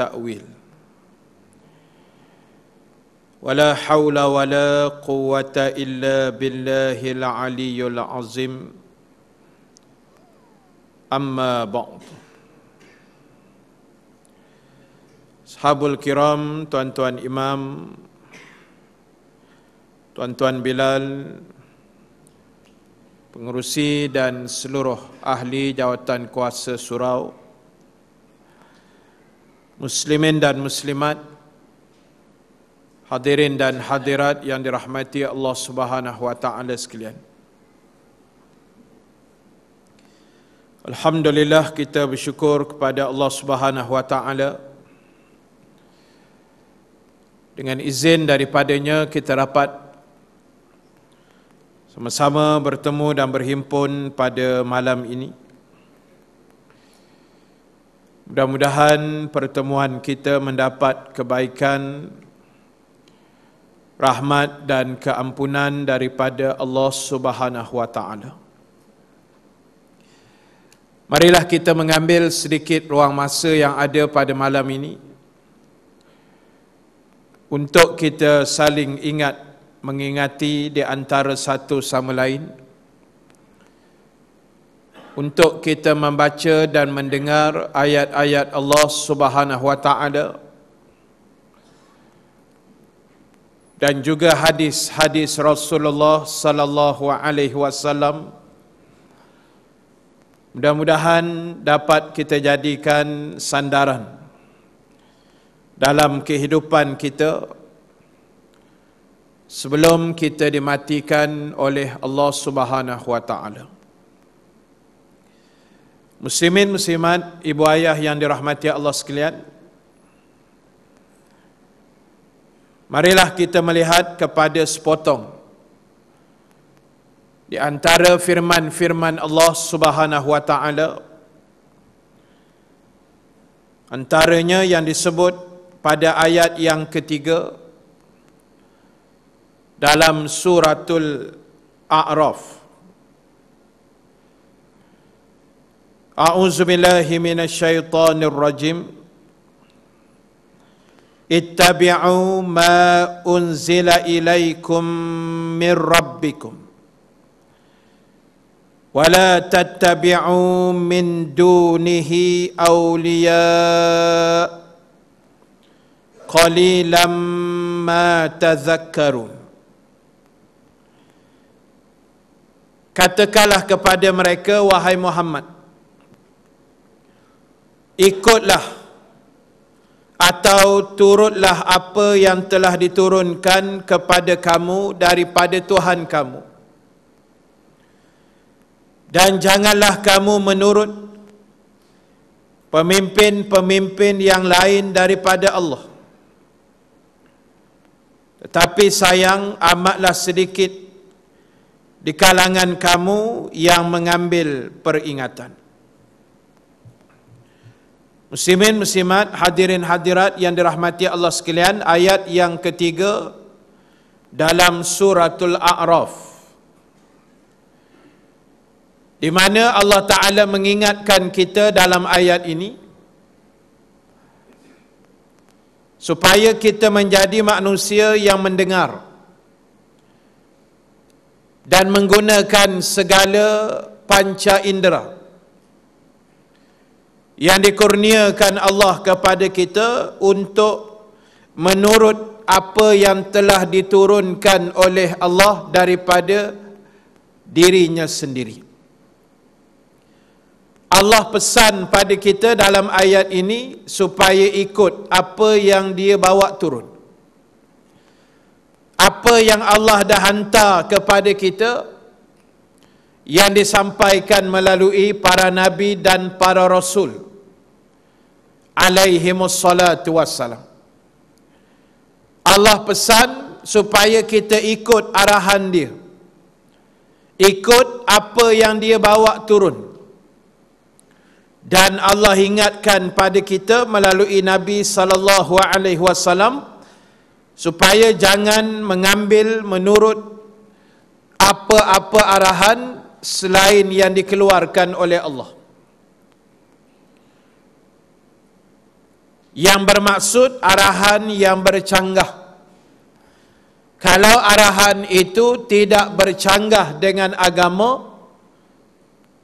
ta'wil Wala hawla wala quwata illa billahil aliyyul azim Amma ba'd Sahabul kiram, tuan-tuan imam Tuan-tuan Bilal Pengurusi dan seluruh ahli jawatan kuasa surau muslimin dan muslimat hadirin dan hadirat yang dirahmati Allah Subhanahu wa taala sekalian Alhamdulillah kita bersyukur kepada Allah Subhanahu wa taala dengan izin daripadanya kita dapat sama-sama bertemu dan berhimpun pada malam ini. Mudah-mudahan pertemuan kita mendapat kebaikan rahmat dan keampunan daripada Allah Subhanahu wa taala. Marilah kita mengambil sedikit ruang masa yang ada pada malam ini untuk kita saling ingat mengingati di antara satu sama lain untuk kita membaca dan mendengar ayat-ayat Allah Subhanahu wa taala dan juga hadis-hadis Rasulullah sallallahu alaihi wasallam mudah-mudahan dapat kita jadikan sandaran dalam kehidupan kita sebelum kita dimatikan oleh Allah Subhanahu wa taala. Muslimin muslimat ibu ayah yang dirahmati Allah sekalian Marilah kita melihat kepada sepotong di antara firman-firman Allah Subhanahu wa taala antaranya yang disebut pada ayat yang ketiga dalam suratul A'raf A'udzu billahi minasyaitonir rajim. Ittabi'u ma unzila ilaikum mir rabbikum. Wa la tattabi'u min dunihi awliya. Qalilam ma tazakkarun. Katakanlah kepada mereka wahai Muhammad ikutlah atau turutlah apa yang telah diturunkan kepada kamu daripada Tuhan kamu dan janganlah kamu menurut pemimpin-pemimpin yang lain daripada Allah tetapi sayang amatlah sedikit di kalangan kamu yang mengambil peringatan. Muslimin muslimat hadirin hadirat yang dirahmati Allah sekalian ayat yang ketiga dalam suratul A'raf di mana Allah Ta'ala mengingatkan kita dalam ayat ini supaya kita menjadi manusia yang mendengar dan menggunakan segala panca indera yang dikurniakan Allah kepada kita untuk menurut apa yang telah diturunkan oleh Allah daripada dirinya sendiri. Allah pesan pada kita dalam ayat ini supaya ikut apa yang dia bawa turun. Apa yang Allah dah hantar kepada kita yang disampaikan melalui para nabi dan para rasul alaihi wassalatu wassalam Allah pesan supaya kita ikut arahan dia ikut apa yang dia bawa turun dan Allah ingatkan pada kita melalui Nabi sallallahu alaihi wasallam supaya jangan mengambil menurut apa-apa arahan selain yang dikeluarkan oleh Allah yang bermaksud arahan yang bercanggah. Kalau arahan itu tidak bercanggah dengan agama,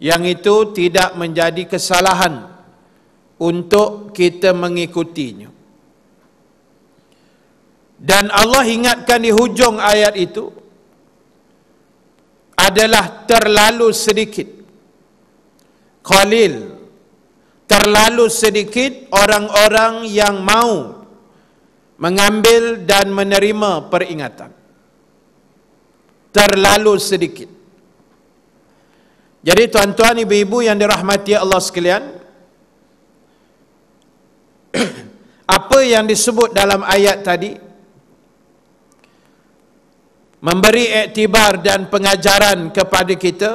yang itu tidak menjadi kesalahan untuk kita mengikutinya. Dan Allah ingatkan di hujung ayat itu adalah terlalu sedikit. Qalil terlalu sedikit orang-orang yang mau mengambil dan menerima peringatan. Terlalu sedikit. Jadi tuan-tuan, ibu-ibu yang dirahmati Allah sekalian, apa yang disebut dalam ayat tadi memberi iktibar dan pengajaran kepada kita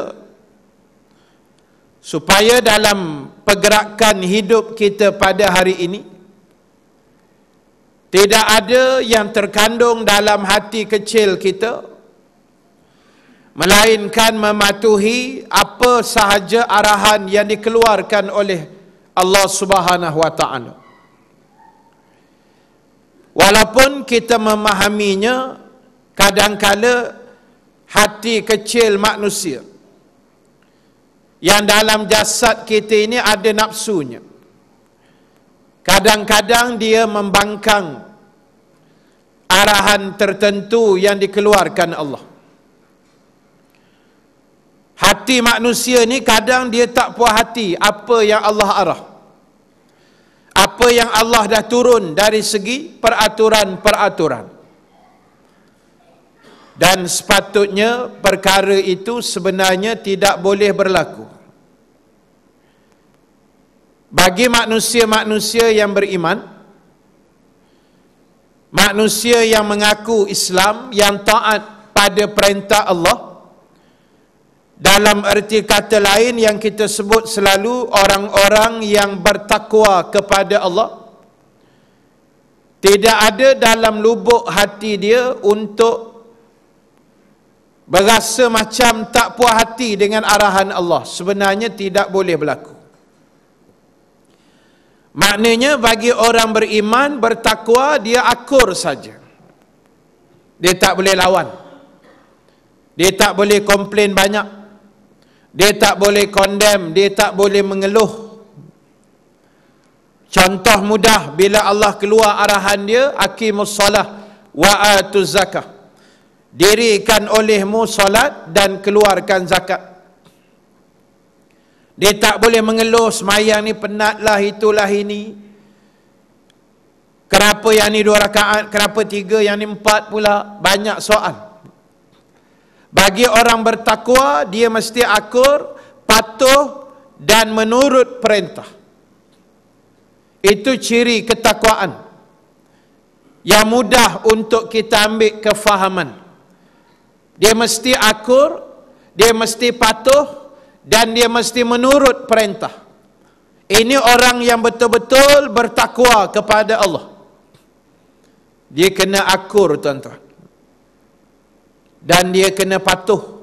supaya dalam pergerakan hidup kita pada hari ini tidak ada yang terkandung dalam hati kecil kita melainkan mematuhi apa sahaja arahan yang dikeluarkan oleh Allah Subhanahu wa taala walaupun kita memahaminya kadangkala hati kecil manusia yang dalam jasad kita ini ada nafsunya. Kadang-kadang dia membangkang arahan tertentu yang dikeluarkan Allah. Hati manusia ni kadang dia tak puas hati apa yang Allah arah. Apa yang Allah dah turun dari segi peraturan-peraturan dan sepatutnya perkara itu sebenarnya tidak boleh berlaku bagi manusia-manusia yang beriman manusia yang mengaku Islam yang taat pada perintah Allah dalam erti kata lain yang kita sebut selalu orang-orang yang bertakwa kepada Allah tidak ada dalam lubuk hati dia untuk berasa macam tak puas hati dengan arahan Allah sebenarnya tidak boleh berlaku maknanya bagi orang beriman bertakwa dia akur saja dia tak boleh lawan dia tak boleh komplain banyak dia tak boleh condemn. dia tak boleh mengeluh contoh mudah bila Allah keluar arahan dia akimus salah wa atuz zakah dirikan olehmu solat dan keluarkan zakat dia tak boleh mengeluh semayang ni penatlah itulah ini kenapa yang ni dua rakaat kenapa tiga yang ni empat pula banyak soal bagi orang bertakwa dia mesti akur patuh dan menurut perintah itu ciri ketakwaan yang mudah untuk kita ambil kefahaman. Dia mesti akur, dia mesti patuh dan dia mesti menurut perintah. Ini orang yang betul-betul bertakwa kepada Allah. Dia kena akur tuan-tuan. Dan dia kena patuh.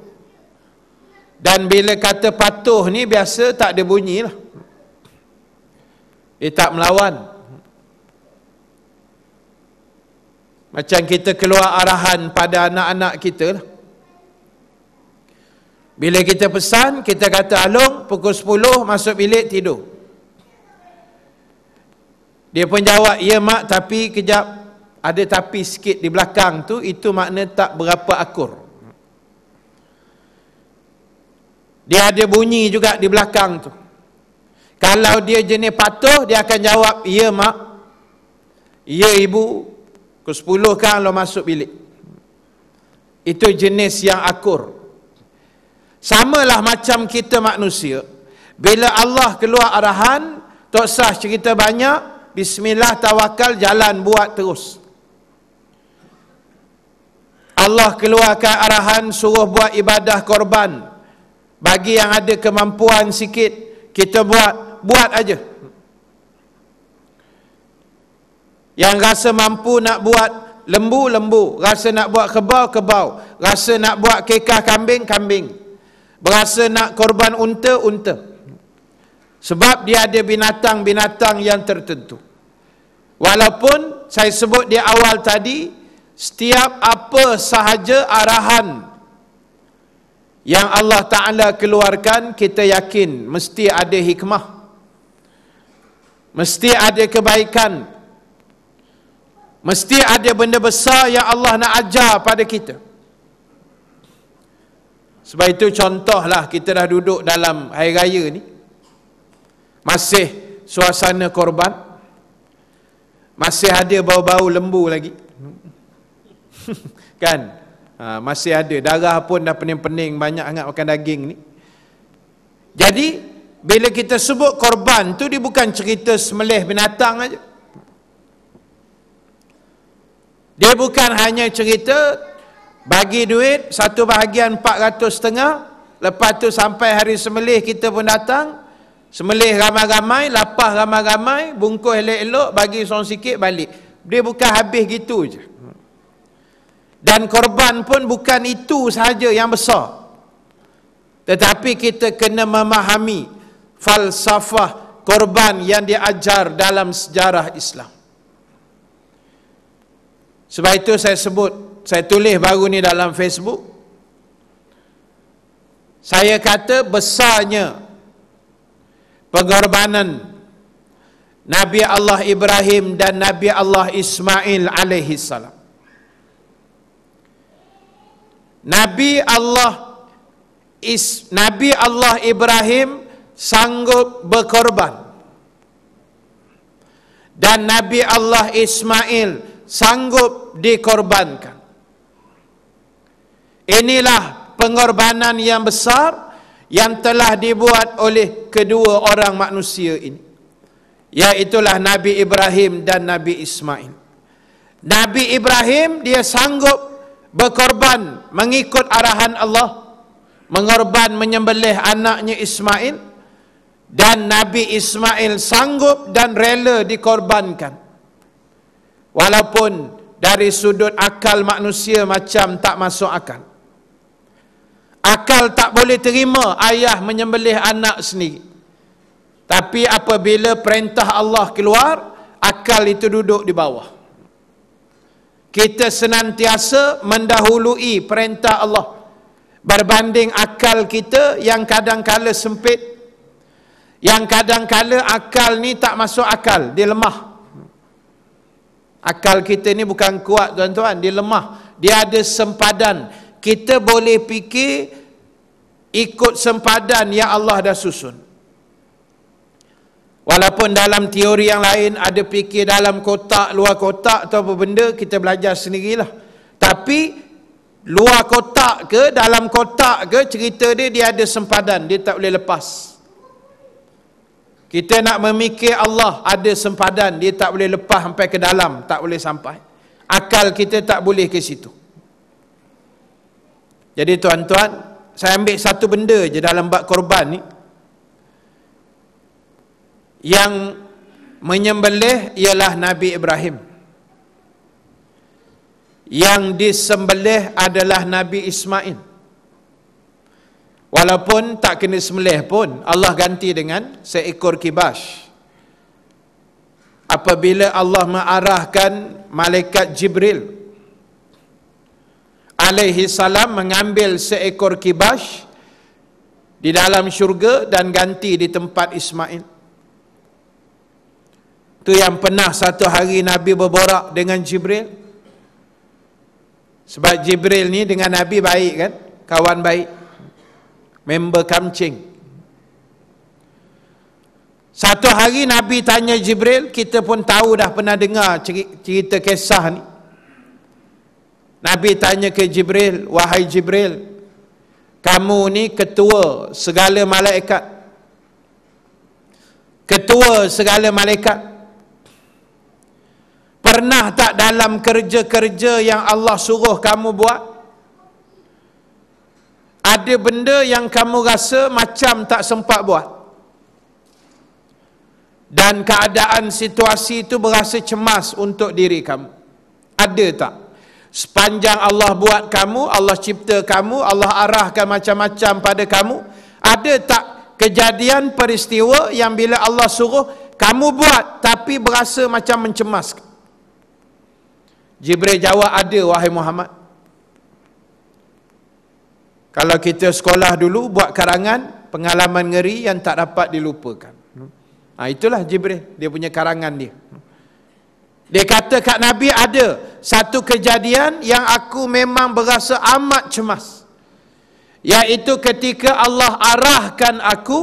Dan bila kata patuh ni biasa tak ada bunyi lah. Dia tak melawan. Macam kita keluar arahan pada anak-anak kita lah. Bila kita pesan, kita kata Along pukul 10 masuk bilik tidur. Dia pun jawab, ya mak tapi kejap ada tapi sikit di belakang tu, itu makna tak berapa akur. Dia ada bunyi juga di belakang tu. Kalau dia jenis patuh, dia akan jawab, ya mak. Ya ibu, ke sepuluh kan lo masuk bilik. Itu jenis yang akur samalah macam kita manusia bila Allah keluar arahan tak sah cerita banyak bismillah tawakal jalan buat terus Allah keluarkan arahan suruh buat ibadah korban bagi yang ada kemampuan sikit kita buat buat aja yang rasa mampu nak buat lembu-lembu rasa nak buat kebau-kebau rasa nak buat kekah kambing-kambing berasa nak korban unta unta sebab dia ada binatang-binatang yang tertentu walaupun saya sebut di awal tadi setiap apa sahaja arahan yang Allah Taala keluarkan kita yakin mesti ada hikmah mesti ada kebaikan mesti ada benda besar yang Allah nak ajar pada kita sebab itu contohlah kita dah duduk dalam hari raya ni. Masih suasana korban. Masih ada bau-bau lembu lagi. kan? Ha, masih ada. Darah pun dah pening-pening banyak sangat makan daging ni. Jadi, bila kita sebut korban tu dia bukan cerita semelih binatang aja. Dia bukan hanya cerita bagi duit satu bahagian 400 setengah lepas tu sampai hari semelih kita pun datang semelih ramai-ramai lapah ramai-ramai bungkus elok-elok bagi seorang sikit balik dia bukan habis gitu je dan korban pun bukan itu sahaja yang besar tetapi kita kena memahami falsafah korban yang diajar dalam sejarah Islam sebab itu saya sebut, saya tulis baru ni dalam Facebook. Saya kata besarnya pengorbanan Nabi Allah Ibrahim dan Nabi Allah Ismail alaihi salam. Nabi Allah Is, Nabi Allah Ibrahim sanggup berkorban dan Nabi Allah Ismail sanggup dikorbankan. Inilah pengorbanan yang besar yang telah dibuat oleh kedua orang manusia ini. Iaitulah Nabi Ibrahim dan Nabi Ismail. Nabi Ibrahim dia sanggup berkorban mengikut arahan Allah. Mengorban menyembelih anaknya Ismail. Dan Nabi Ismail sanggup dan rela dikorbankan walaupun dari sudut akal manusia macam tak masuk akal akal tak boleh terima ayah menyembelih anak sendiri tapi apabila perintah Allah keluar akal itu duduk di bawah kita senantiasa mendahului perintah Allah berbanding akal kita yang kadang-kadang sempit yang kadang-kadang akal ni tak masuk akal dia lemah Akal kita ni bukan kuat tuan-tuan, dia lemah. Dia ada sempadan. Kita boleh fikir ikut sempadan yang Allah dah susun. Walaupun dalam teori yang lain ada fikir dalam kotak, luar kotak atau apa benda, kita belajar sendirilah. Tapi luar kotak ke dalam kotak ke cerita dia dia ada sempadan, dia tak boleh lepas. Kita nak memikir Allah ada sempadan, dia tak boleh lepas sampai ke dalam, tak boleh sampai. Akal kita tak boleh ke situ. Jadi tuan-tuan, saya ambil satu benda je dalam bak korban ni. Yang menyembelih ialah Nabi Ibrahim. Yang disembelih adalah Nabi Ismail. Walaupun tak kena semelih pun Allah ganti dengan seekor kibas. Apabila Allah mengarahkan malaikat Jibril alaihi salam mengambil seekor kibas di dalam syurga dan ganti di tempat Ismail. Tu yang pernah satu hari Nabi berborak dengan Jibril. Sebab Jibril ni dengan Nabi baik kan? Kawan baik member kancing. Satu hari Nabi tanya Jibril, kita pun tahu dah pernah dengar cerita kisah ni. Nabi tanya ke Jibril, wahai Jibril, kamu ni ketua segala malaikat. Ketua segala malaikat. Pernah tak dalam kerja-kerja yang Allah suruh kamu buat? ada benda yang kamu rasa macam tak sempat buat dan keadaan situasi itu berasa cemas untuk diri kamu ada tak sepanjang Allah buat kamu Allah cipta kamu Allah arahkan macam-macam pada kamu ada tak kejadian peristiwa yang bila Allah suruh kamu buat tapi berasa macam mencemaskan Jibril jawab ada wahai Muhammad kalau kita sekolah dulu buat karangan pengalaman ngeri yang tak dapat dilupakan. Ha, itulah Jibril dia punya karangan dia. Dia kata kat Nabi ada satu kejadian yang aku memang berasa amat cemas. yaitu ketika Allah arahkan aku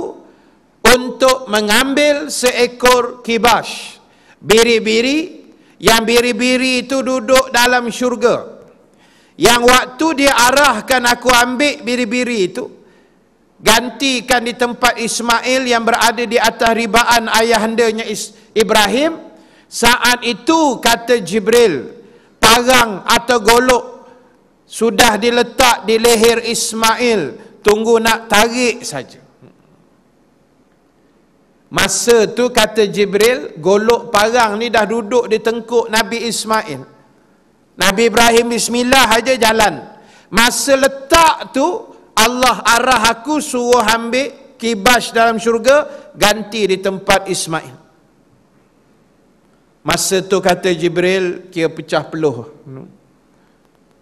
untuk mengambil seekor kibas. Biri-biri yang biri-biri itu duduk dalam syurga. Yang waktu dia arahkan aku ambil biri-biri itu gantikan di tempat Ismail yang berada di atas ribaan ayahandanya Ibrahim saat itu kata Jibril parang atau golok sudah diletak di leher Ismail tunggu nak tarik saja masa tu kata Jibril golok parang ni dah duduk di tengkuk Nabi Ismail Nabi Ibrahim bismillah aja jalan. Masa letak tu Allah arah aku suruh ambil kibas dalam syurga ganti di tempat Ismail. Masa tu kata Jibril kira pecah peluh.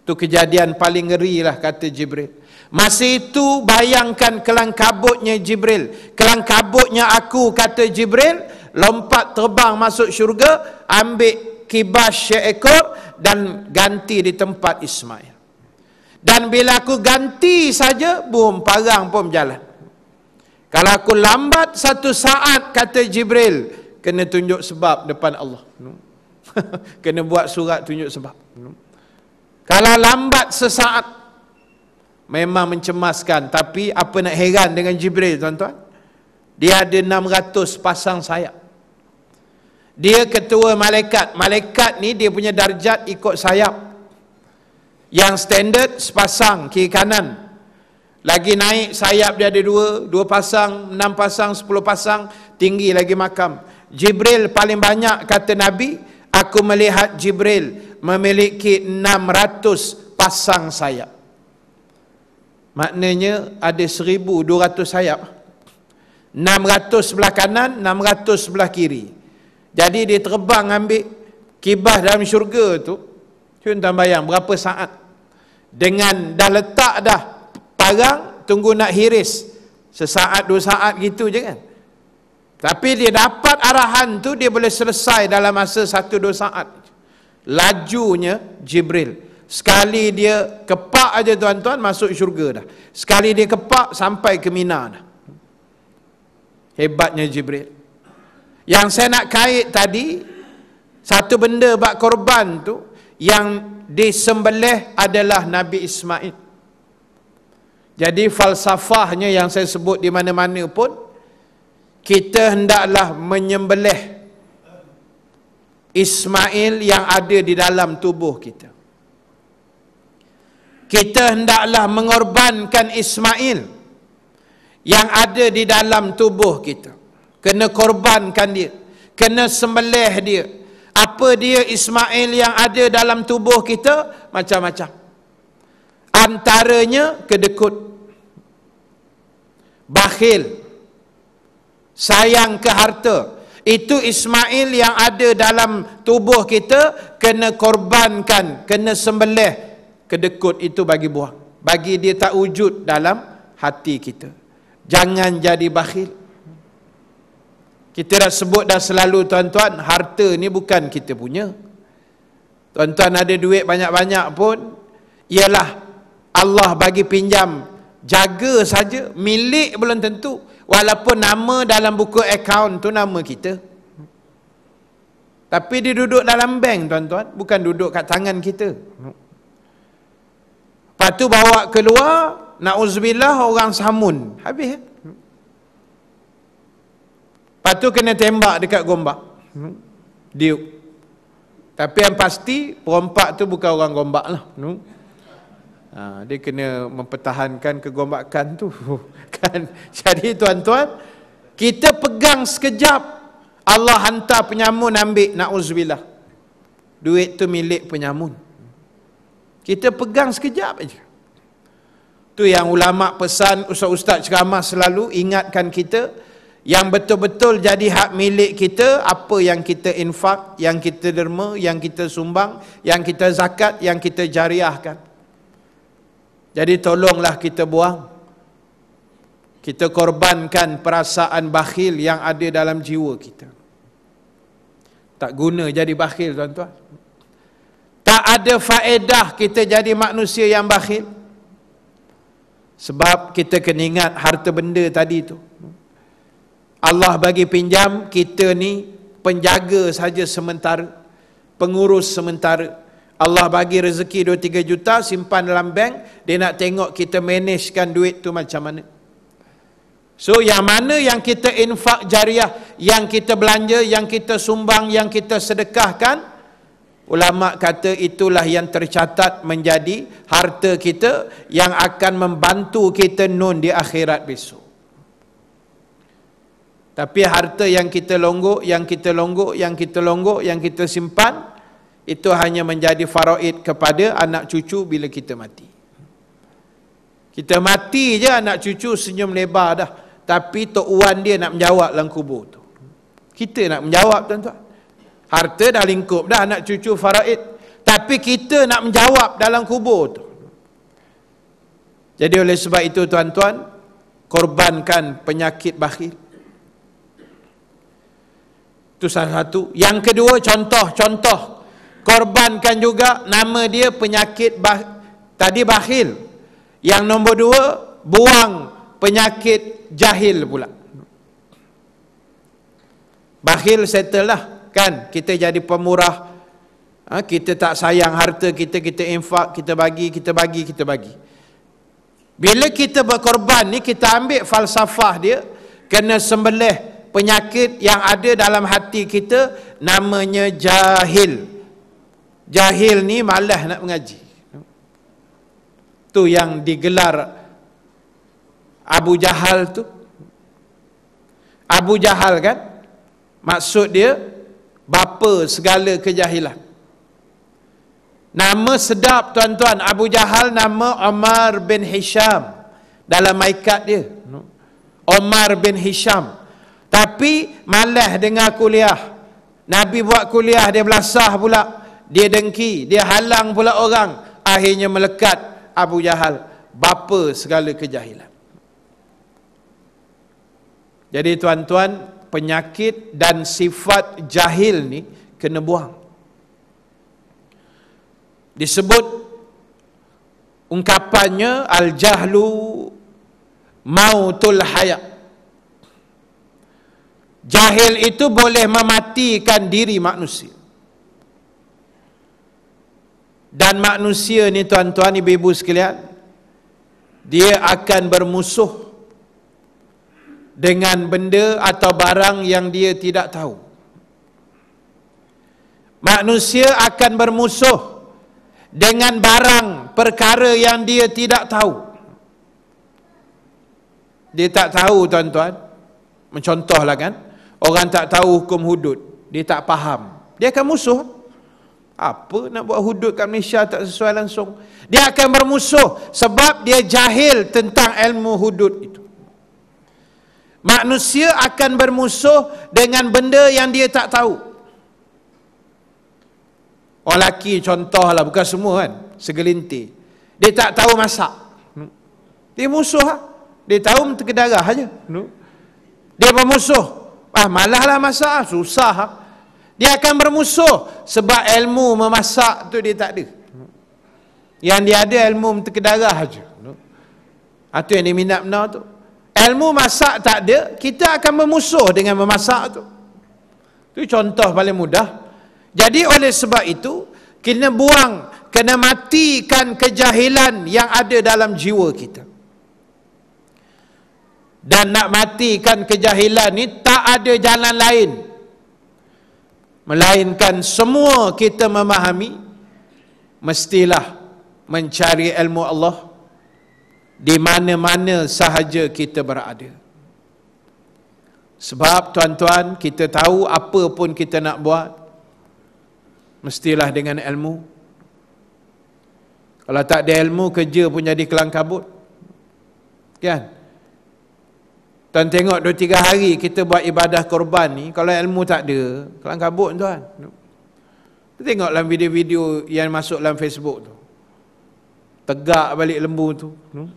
Tu kejadian paling ngeri lah kata Jibril. Masa itu bayangkan kelang kabutnya Jibril. Kelang kabutnya aku kata Jibril. Lompat terbang masuk syurga. Ambil kibas seekor dan ganti di tempat Ismail. Dan bila aku ganti saja, boom, parang pun berjalan. Kalau aku lambat satu saat, kata Jibril, kena tunjuk sebab depan Allah. kena buat surat tunjuk sebab. Kalau lambat sesaat, memang mencemaskan. Tapi apa nak heran dengan Jibril, tuan-tuan? Dia ada 600 pasang sayap. Dia ketua malaikat. Malaikat ni dia punya darjat ikut sayap. Yang standard sepasang kiri kanan. Lagi naik sayap dia ada dua. Dua pasang, enam pasang, sepuluh pasang. Tinggi lagi makam. Jibril paling banyak kata Nabi. Aku melihat Jibril memiliki enam ratus pasang sayap. Maknanya ada seribu dua ratus sayap. Enam ratus sebelah kanan, enam ratus sebelah kiri. Jadi dia terbang ambil kibah dalam syurga tu. Cuma tuan bayang berapa saat. Dengan dah letak dah parang tunggu nak hiris. Sesaat dua saat gitu je kan. Tapi dia dapat arahan tu dia boleh selesai dalam masa satu dua saat. Lajunya Jibril. Sekali dia kepak aja tuan-tuan masuk syurga dah. Sekali dia kepak sampai ke Mina dah. Hebatnya Jibril. Yang saya nak kait tadi satu benda bak korban tu yang disembelih adalah Nabi Ismail. Jadi falsafahnya yang saya sebut di mana-mana pun kita hendaklah menyembelih Ismail yang ada di dalam tubuh kita. Kita hendaklah mengorbankan Ismail yang ada di dalam tubuh kita kena korbankan dia kena sembelih dia apa dia Ismail yang ada dalam tubuh kita macam-macam antaranya kedekut bakhil sayang ke harta itu Ismail yang ada dalam tubuh kita kena korbankan kena sembelih kedekut itu bagi buah bagi dia tak wujud dalam hati kita jangan jadi bakhil kita dah sebut dah selalu tuan-tuan, harta ni bukan kita punya. Tuan-tuan ada duit banyak-banyak pun, ialah Allah bagi pinjam, jaga saja, milik belum tentu. Walaupun nama dalam buku akaun tu nama kita. Tapi dia duduk dalam bank tuan-tuan, bukan duduk kat tangan kita. Lepas tu bawa keluar, na'uzubillah orang samun. Habis ya? Lepas tu kena tembak dekat gombak. dia. Tapi yang pasti perompak tu bukan orang gombak lah. Ha, dia kena mempertahankan kegombakan tu. kan? Jadi tuan-tuan, kita pegang sekejap. Allah hantar penyamun ambil. Na'uzubillah. Duit tu milik penyamun. Kita pegang sekejap aja. Tu yang ulama pesan ustaz-ustaz ceramah selalu ingatkan kita yang betul-betul jadi hak milik kita apa yang kita infak yang kita derma yang kita sumbang yang kita zakat yang kita jariahkan jadi tolonglah kita buang kita korbankan perasaan bakhil yang ada dalam jiwa kita tak guna jadi bakhil tuan-tuan tak ada faedah kita jadi manusia yang bakhil sebab kita kena ingat harta benda tadi tu Allah bagi pinjam kita ni penjaga saja sementara pengurus sementara Allah bagi rezeki 2 3 juta simpan dalam bank dia nak tengok kita managekan duit tu macam mana So yang mana yang kita infak jariah, yang kita belanja, yang kita sumbang, yang kita sedekahkan, ulama kata itulah yang tercatat menjadi harta kita yang akan membantu kita nun di akhirat besok. Tapi harta yang kita longgok, yang kita longgok, yang kita longgok, yang kita simpan itu hanya menjadi faraid kepada anak cucu bila kita mati. Kita mati je anak cucu senyum lebar dah. Tapi Tok Wan dia nak menjawab dalam kubur tu. Kita nak menjawab tuan-tuan. Harta dah lingkup dah anak cucu faraid. Tapi kita nak menjawab dalam kubur tu. Jadi oleh sebab itu tuan-tuan, korbankan penyakit bakhil. Itu salah satu. Yang kedua contoh-contoh korbankan juga nama dia penyakit bah, tadi bakhil. Yang nombor dua buang penyakit jahil pula. Bakhil settle lah kan kita jadi pemurah ha, kita tak sayang harta kita kita infak kita bagi kita bagi kita bagi bila kita berkorban ni kita ambil falsafah dia kena sembelih penyakit yang ada dalam hati kita namanya jahil. Jahil ni malas nak mengaji. Tu yang digelar Abu Jahal tu. Abu Jahal kan? Maksud dia bapa segala kejahilan. Nama sedap tuan-tuan Abu Jahal nama Omar bin Hisham dalam maikat dia. Omar bin Hisham. Tapi malah dengar kuliah. Nabi buat kuliah dia belasah pula. Dia dengki, dia halang pula orang. Akhirnya melekat Abu Jahal bapa segala kejahilan. Jadi tuan-tuan, penyakit dan sifat jahil ni kena buang. Disebut ungkapannya al-jahlu mautul hayat. Jahil itu boleh mematikan diri manusia. Dan manusia ni tuan-tuan ibu-ibu sekalian, dia akan bermusuh dengan benda atau barang yang dia tidak tahu. Manusia akan bermusuh dengan barang perkara yang dia tidak tahu. Dia tak tahu tuan-tuan. Mencontohlah kan? Orang tak tahu hukum hudud. Dia tak faham. Dia akan musuh. Apa nak buat hudud kat Malaysia tak sesuai langsung. Dia akan bermusuh sebab dia jahil tentang ilmu hudud itu. Manusia akan bermusuh dengan benda yang dia tak tahu. Orang lelaki contohlah, bukan semua kan, segelintir. Dia tak tahu masak. Hmm. Dia musuh lah. Dia tahu menteri darah saja. Hmm. Dia bermusuh ah malahlah masak ah, susah ah. dia akan bermusuh sebab ilmu memasak tu dia tak ada yang dia ada ilmu terkedarah je itu ah, yang dia minat benar tu ilmu masak tak ada kita akan bermusuh dengan memasak tu tu contoh paling mudah jadi oleh sebab itu kena buang kena matikan kejahilan yang ada dalam jiwa kita dan nak matikan kejahilan ni tak ada jalan lain melainkan semua kita memahami mestilah mencari ilmu Allah di mana-mana sahaja kita berada sebab tuan-tuan kita tahu apa pun kita nak buat mestilah dengan ilmu kalau tak ada ilmu kerja pun jadi kelangkabut kan ya? Tuan tengok 2 3 hari kita buat ibadah korban ni kalau ilmu tak ada, kelang kabut tuan. Tu tengok dalam video-video yang masuk dalam Facebook tu. Tegak balik lembu tu. Hmm?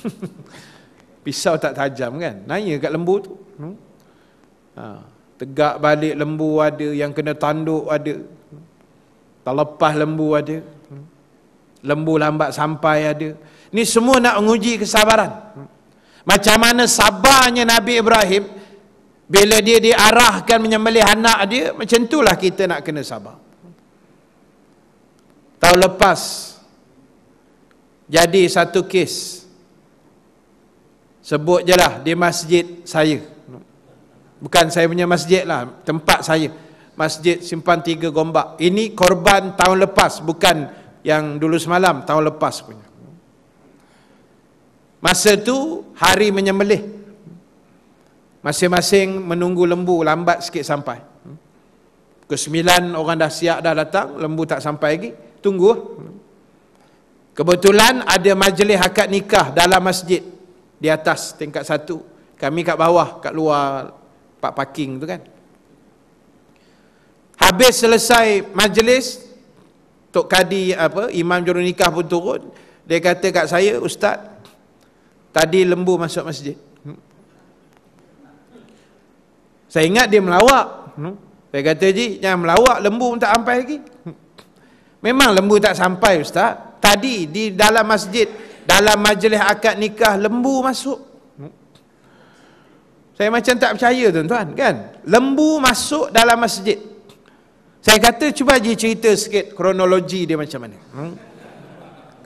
Pisau tak tajam kan? Nanya kat lembu tu. Hmm? Ha, tegak balik lembu ada, yang kena tanduk ada. Tak lepas lembu ada. Hmm? Lembu lambat sampai ada. Ni semua nak menguji kesabaran. Hmm. Macam mana sabarnya Nabi Ibrahim bila dia diarahkan menyembelih anak dia, macam itulah kita nak kena sabar. Tahun lepas jadi satu kes. Sebut je lah di masjid saya. Bukan saya punya masjid lah, tempat saya. Masjid simpan tiga gombak. Ini korban tahun lepas, bukan yang dulu semalam, tahun lepas punya. Masa tu hari menyembelih. Masing-masing menunggu lembu lambat sikit sampai. Pukul sembilan orang dah siap dah datang, lembu tak sampai lagi. Tunggu. Kebetulan ada majlis akad nikah dalam masjid. Di atas tingkat satu. Kami kat bawah, kat luar park parking tu kan. Habis selesai majlis, Tok Kadi apa, Imam Jurunikah pun turun. Dia kata kat saya, Ustaz, Tadi lembu masuk masjid. Saya ingat dia melawak. Saya kata, Ji, jangan melawak, lembu pun tak sampai lagi. Memang lembu tak sampai, Ustaz. Tadi di dalam masjid, dalam majlis akad nikah, lembu masuk. Saya macam tak percaya tuan-tuan, kan? Lembu masuk dalam masjid. Saya kata, cuba je cerita sikit kronologi dia macam mana.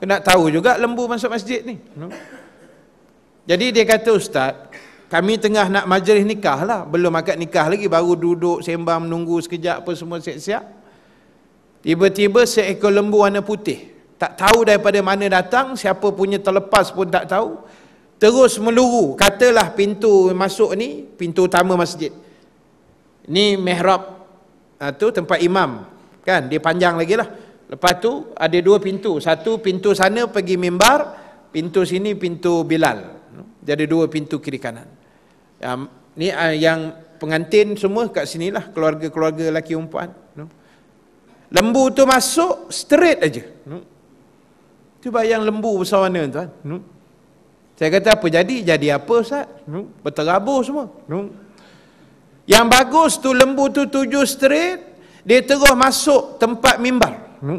Kena tahu juga lembu masuk masjid ni. Hmm? Jadi dia kata ustaz, kami tengah nak majlis nikah lah. Belum akad nikah lagi, baru duduk sembang menunggu sekejap apa semua siap-siap. Tiba-tiba seekor lembu warna putih. Tak tahu daripada mana datang, siapa punya terlepas pun tak tahu. Terus meluru, katalah pintu masuk ni, pintu utama masjid. Ni mihrab ah, tu tempat imam. Kan, dia panjang lagi lah. Lepas tu ada dua pintu. Satu pintu sana pergi mimbar, pintu sini pintu Bilal ada dua pintu kiri kanan. Um, ni ah, yang pengantin semua kat sinilah keluarga-keluarga lelaki perempuan. No. Lembu tu masuk straight aja. No. Tu bayang lembu besar mana tuan? Saya kata apa jadi? Jadi apa Ustaz? No. Berterabur semua. Yang bagus tu lembu tu tuju straight, dia terus masuk tempat mimbar. No.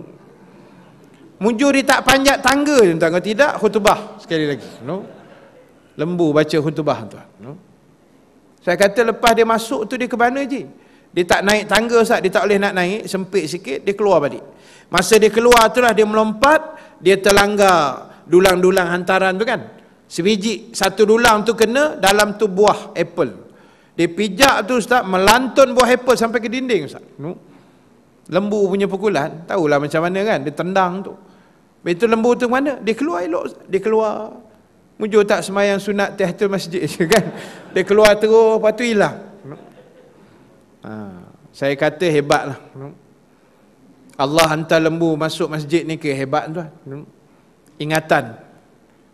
Mujur tak panjat tangga tuan. Kalau tidak khutbah sekali lagi. No lembu baca khutbah tu. Saya kata lepas dia masuk tu dia ke mana je? Dia tak naik tangga Ustaz, dia tak boleh nak naik, sempit sikit, dia keluar balik. Masa dia keluar tu lah dia melompat, dia terlanggar dulang-dulang hantaran tu kan. Sebiji, satu dulang tu kena dalam tu buah apple. Dia pijak tu Ustaz, melantun buah apple sampai ke dinding Ustaz. No. Lembu punya pukulan, tahulah macam mana kan, dia tendang tu. Betul lembu tu mana? Dia keluar elok dia keluar. Mujur tak semayang sunat teh tu masjid je kan. Dia keluar terus, lepas tu hilang. Ha, saya kata hebat lah. Allah hantar lembu masuk masjid ni ke hebat tu lah. Ingatan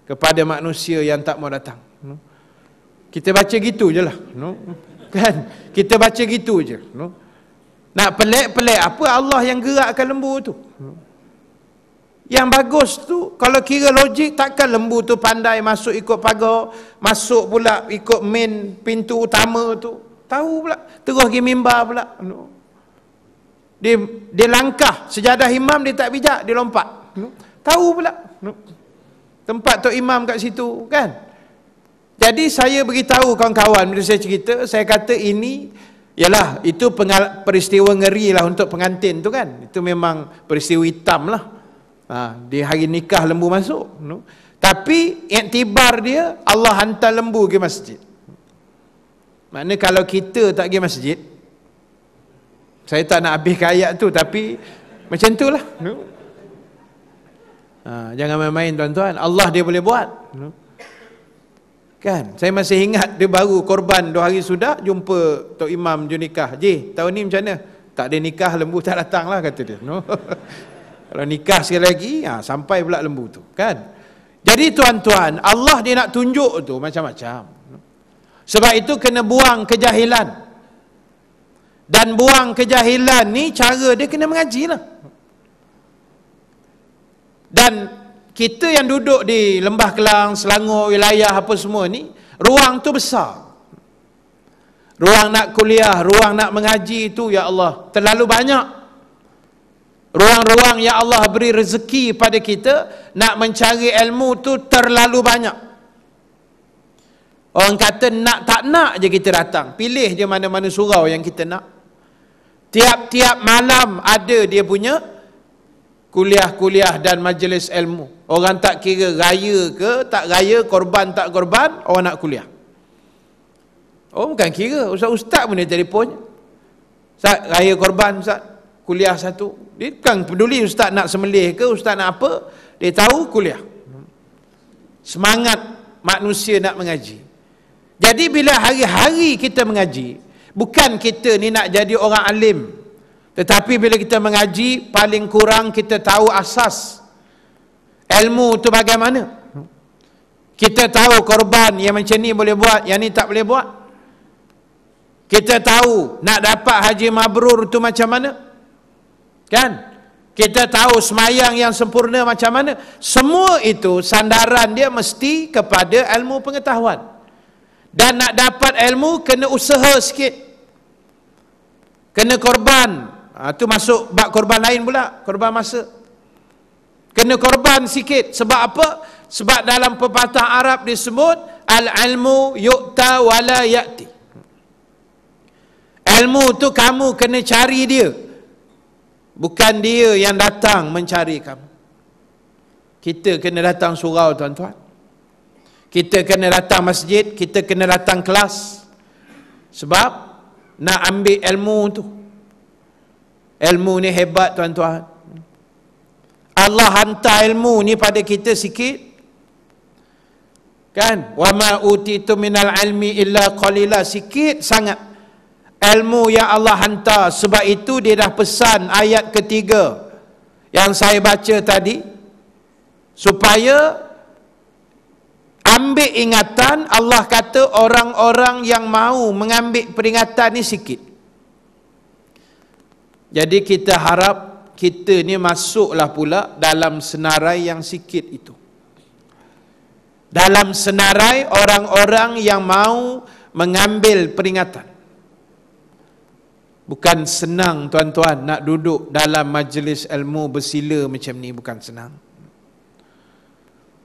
kepada manusia yang tak mau datang. Kita baca gitu je lah. Kan? Kita baca gitu je. Nak pelik-pelik apa Allah yang gerakkan lembu tu? Yang bagus tu kalau kira logik takkan lembu tu pandai masuk ikut pagar, masuk pula ikut main pintu utama tu. Tahu pula terus pergi mimbar pula. Dia dia langkah sejadah imam dia tak bijak, dia lompat. Tahu pula. Tempat tok imam kat situ kan? Jadi saya beritahu kawan-kawan bila saya cerita, saya kata ini ialah itu peristiwa ngeri lah untuk pengantin tu kan. Itu memang peristiwa hitam lah ha, di hari nikah lembu masuk no? tapi tibar dia Allah hantar lembu ke masjid Maknanya kalau kita tak pergi masjid saya tak nak habiskan ayat tu tapi macam tu lah no? ha, jangan main-main tuan-tuan Allah dia boleh buat no? kan saya masih ingat dia baru korban dua hari sudah jumpa Tok Imam je nikah je tahun ni macam mana tak ada nikah lembu tak datang lah kata dia no? Kalau nikah sekali lagi, ha, sampai pula lembu tu. Kan? Jadi tuan-tuan, Allah dia nak tunjuk tu macam-macam. Sebab itu kena buang kejahilan. Dan buang kejahilan ni cara dia kena mengaji lah. Dan kita yang duduk di Lembah Kelang, Selangor, wilayah apa semua ni, ruang tu besar. Ruang nak kuliah, ruang nak mengaji tu ya Allah, terlalu banyak ruang-ruang yang Allah beri rezeki pada kita nak mencari ilmu tu terlalu banyak. Orang kata nak tak nak je kita datang. Pilih je mana-mana surau yang kita nak. Tiap-tiap malam ada dia punya kuliah-kuliah dan majlis ilmu. Orang tak kira raya ke, tak raya, korban tak korban, orang nak kuliah. orang oh, bukan kira, ustaz-ustaz pun dia telefon. Ustaz, raya korban, Ustaz kuliah satu dia bukan peduli ustaz nak semelih ke ustaz nak apa dia tahu kuliah semangat manusia nak mengaji jadi bila hari-hari kita mengaji bukan kita ni nak jadi orang alim tetapi bila kita mengaji paling kurang kita tahu asas ilmu tu bagaimana kita tahu korban yang macam ni boleh buat yang ni tak boleh buat kita tahu nak dapat haji mabrur tu macam mana Kan? Kita tahu semayang yang sempurna macam mana. Semua itu sandaran dia mesti kepada ilmu pengetahuan. Dan nak dapat ilmu kena usaha sikit. Kena korban. Itu ha, masuk bak korban lain pula. Korban masa. Kena korban sikit. Sebab apa? Sebab dalam pepatah Arab disebut Al-ilmu yukta wala yakti. Ilmu tu kamu kena cari dia. Bukan dia yang datang mencari kamu. Kita kena datang surau tuan-tuan. Kita kena datang masjid, kita kena datang kelas. Sebab nak ambil ilmu tu. Ilmu ni hebat tuan-tuan. Allah hantar ilmu ni pada kita sikit. Kan? Wa ma utitu minal ilmi illa qalila sikit sangat ilmu yang Allah hantar sebab itu dia dah pesan ayat ketiga yang saya baca tadi supaya ambil ingatan Allah kata orang-orang yang mau mengambil peringatan ni sikit jadi kita harap kita ni masuklah pula dalam senarai yang sikit itu dalam senarai orang-orang yang mau mengambil peringatan Bukan senang tuan-tuan nak duduk dalam majlis ilmu bersila macam ni bukan senang.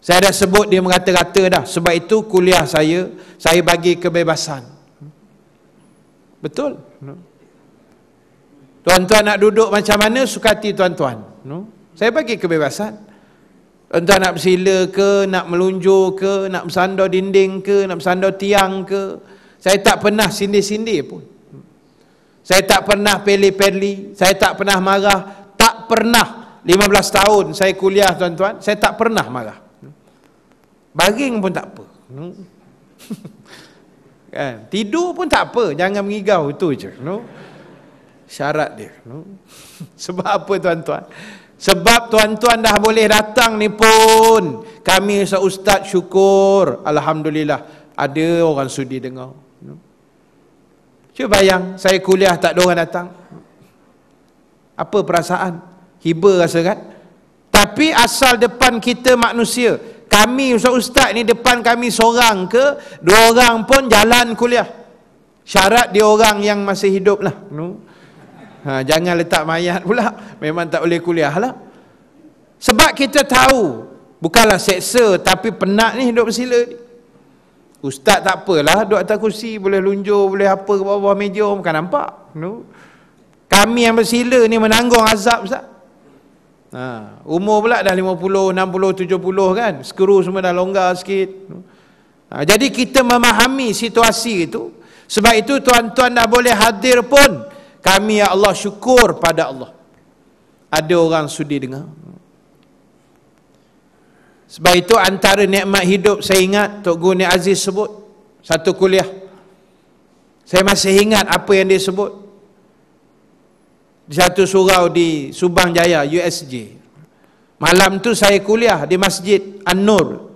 Saya dah sebut dia mengata-kata dah sebab itu kuliah saya saya bagi kebebasan. Betul. Tuan-tuan nak duduk macam mana sukati tuan-tuan. Saya bagi kebebasan. Tuan-tuan nak bersila ke, nak melunjur ke, nak bersandar dinding ke, nak bersandar tiang ke. Saya tak pernah sindir-sindir pun. Saya tak pernah peli-peli, saya tak pernah marah, tak pernah 15 tahun saya kuliah tuan-tuan, saya tak pernah marah. Baring pun tak apa. kan? Tidur pun tak apa, jangan mengigau itu je. No? Syarat dia. No? Sebab apa tuan-tuan? Sebab tuan-tuan dah boleh datang ni pun. Kami Ustaz syukur. Alhamdulillah. Ada orang sudi dengar. Cuba bayang saya kuliah tak ada orang datang. Apa perasaan? Hiba rasa kan? Tapi asal depan kita manusia, kami ustaz-ustaz ni depan kami seorang ke, dua orang pun jalan kuliah. Syarat dia orang yang masih hidup lah. Ha, jangan letak mayat pula. Memang tak boleh kuliah lah. Sebab kita tahu, bukanlah seksa tapi penat ni hidup bersila ni. Ustaz tak apalah, duduk atas kursi, boleh lunjur, boleh apa ke bawah meja, bukan nampak. No. Kami yang bersila ni menanggung azab Ustaz. Ha, umur pula dah 50, 60, 70 kan. Skru semua dah longgar sikit. Ha, jadi kita memahami situasi itu. Sebab itu tuan-tuan dah boleh hadir pun. Kami ya Allah syukur pada Allah. Ada orang sudi dengar. Sebab itu antara nikmat hidup saya ingat Tok Guni Aziz sebut satu kuliah. Saya masih ingat apa yang dia sebut. Di satu surau di Subang Jaya, USJ. Malam tu saya kuliah di Masjid An-Nur.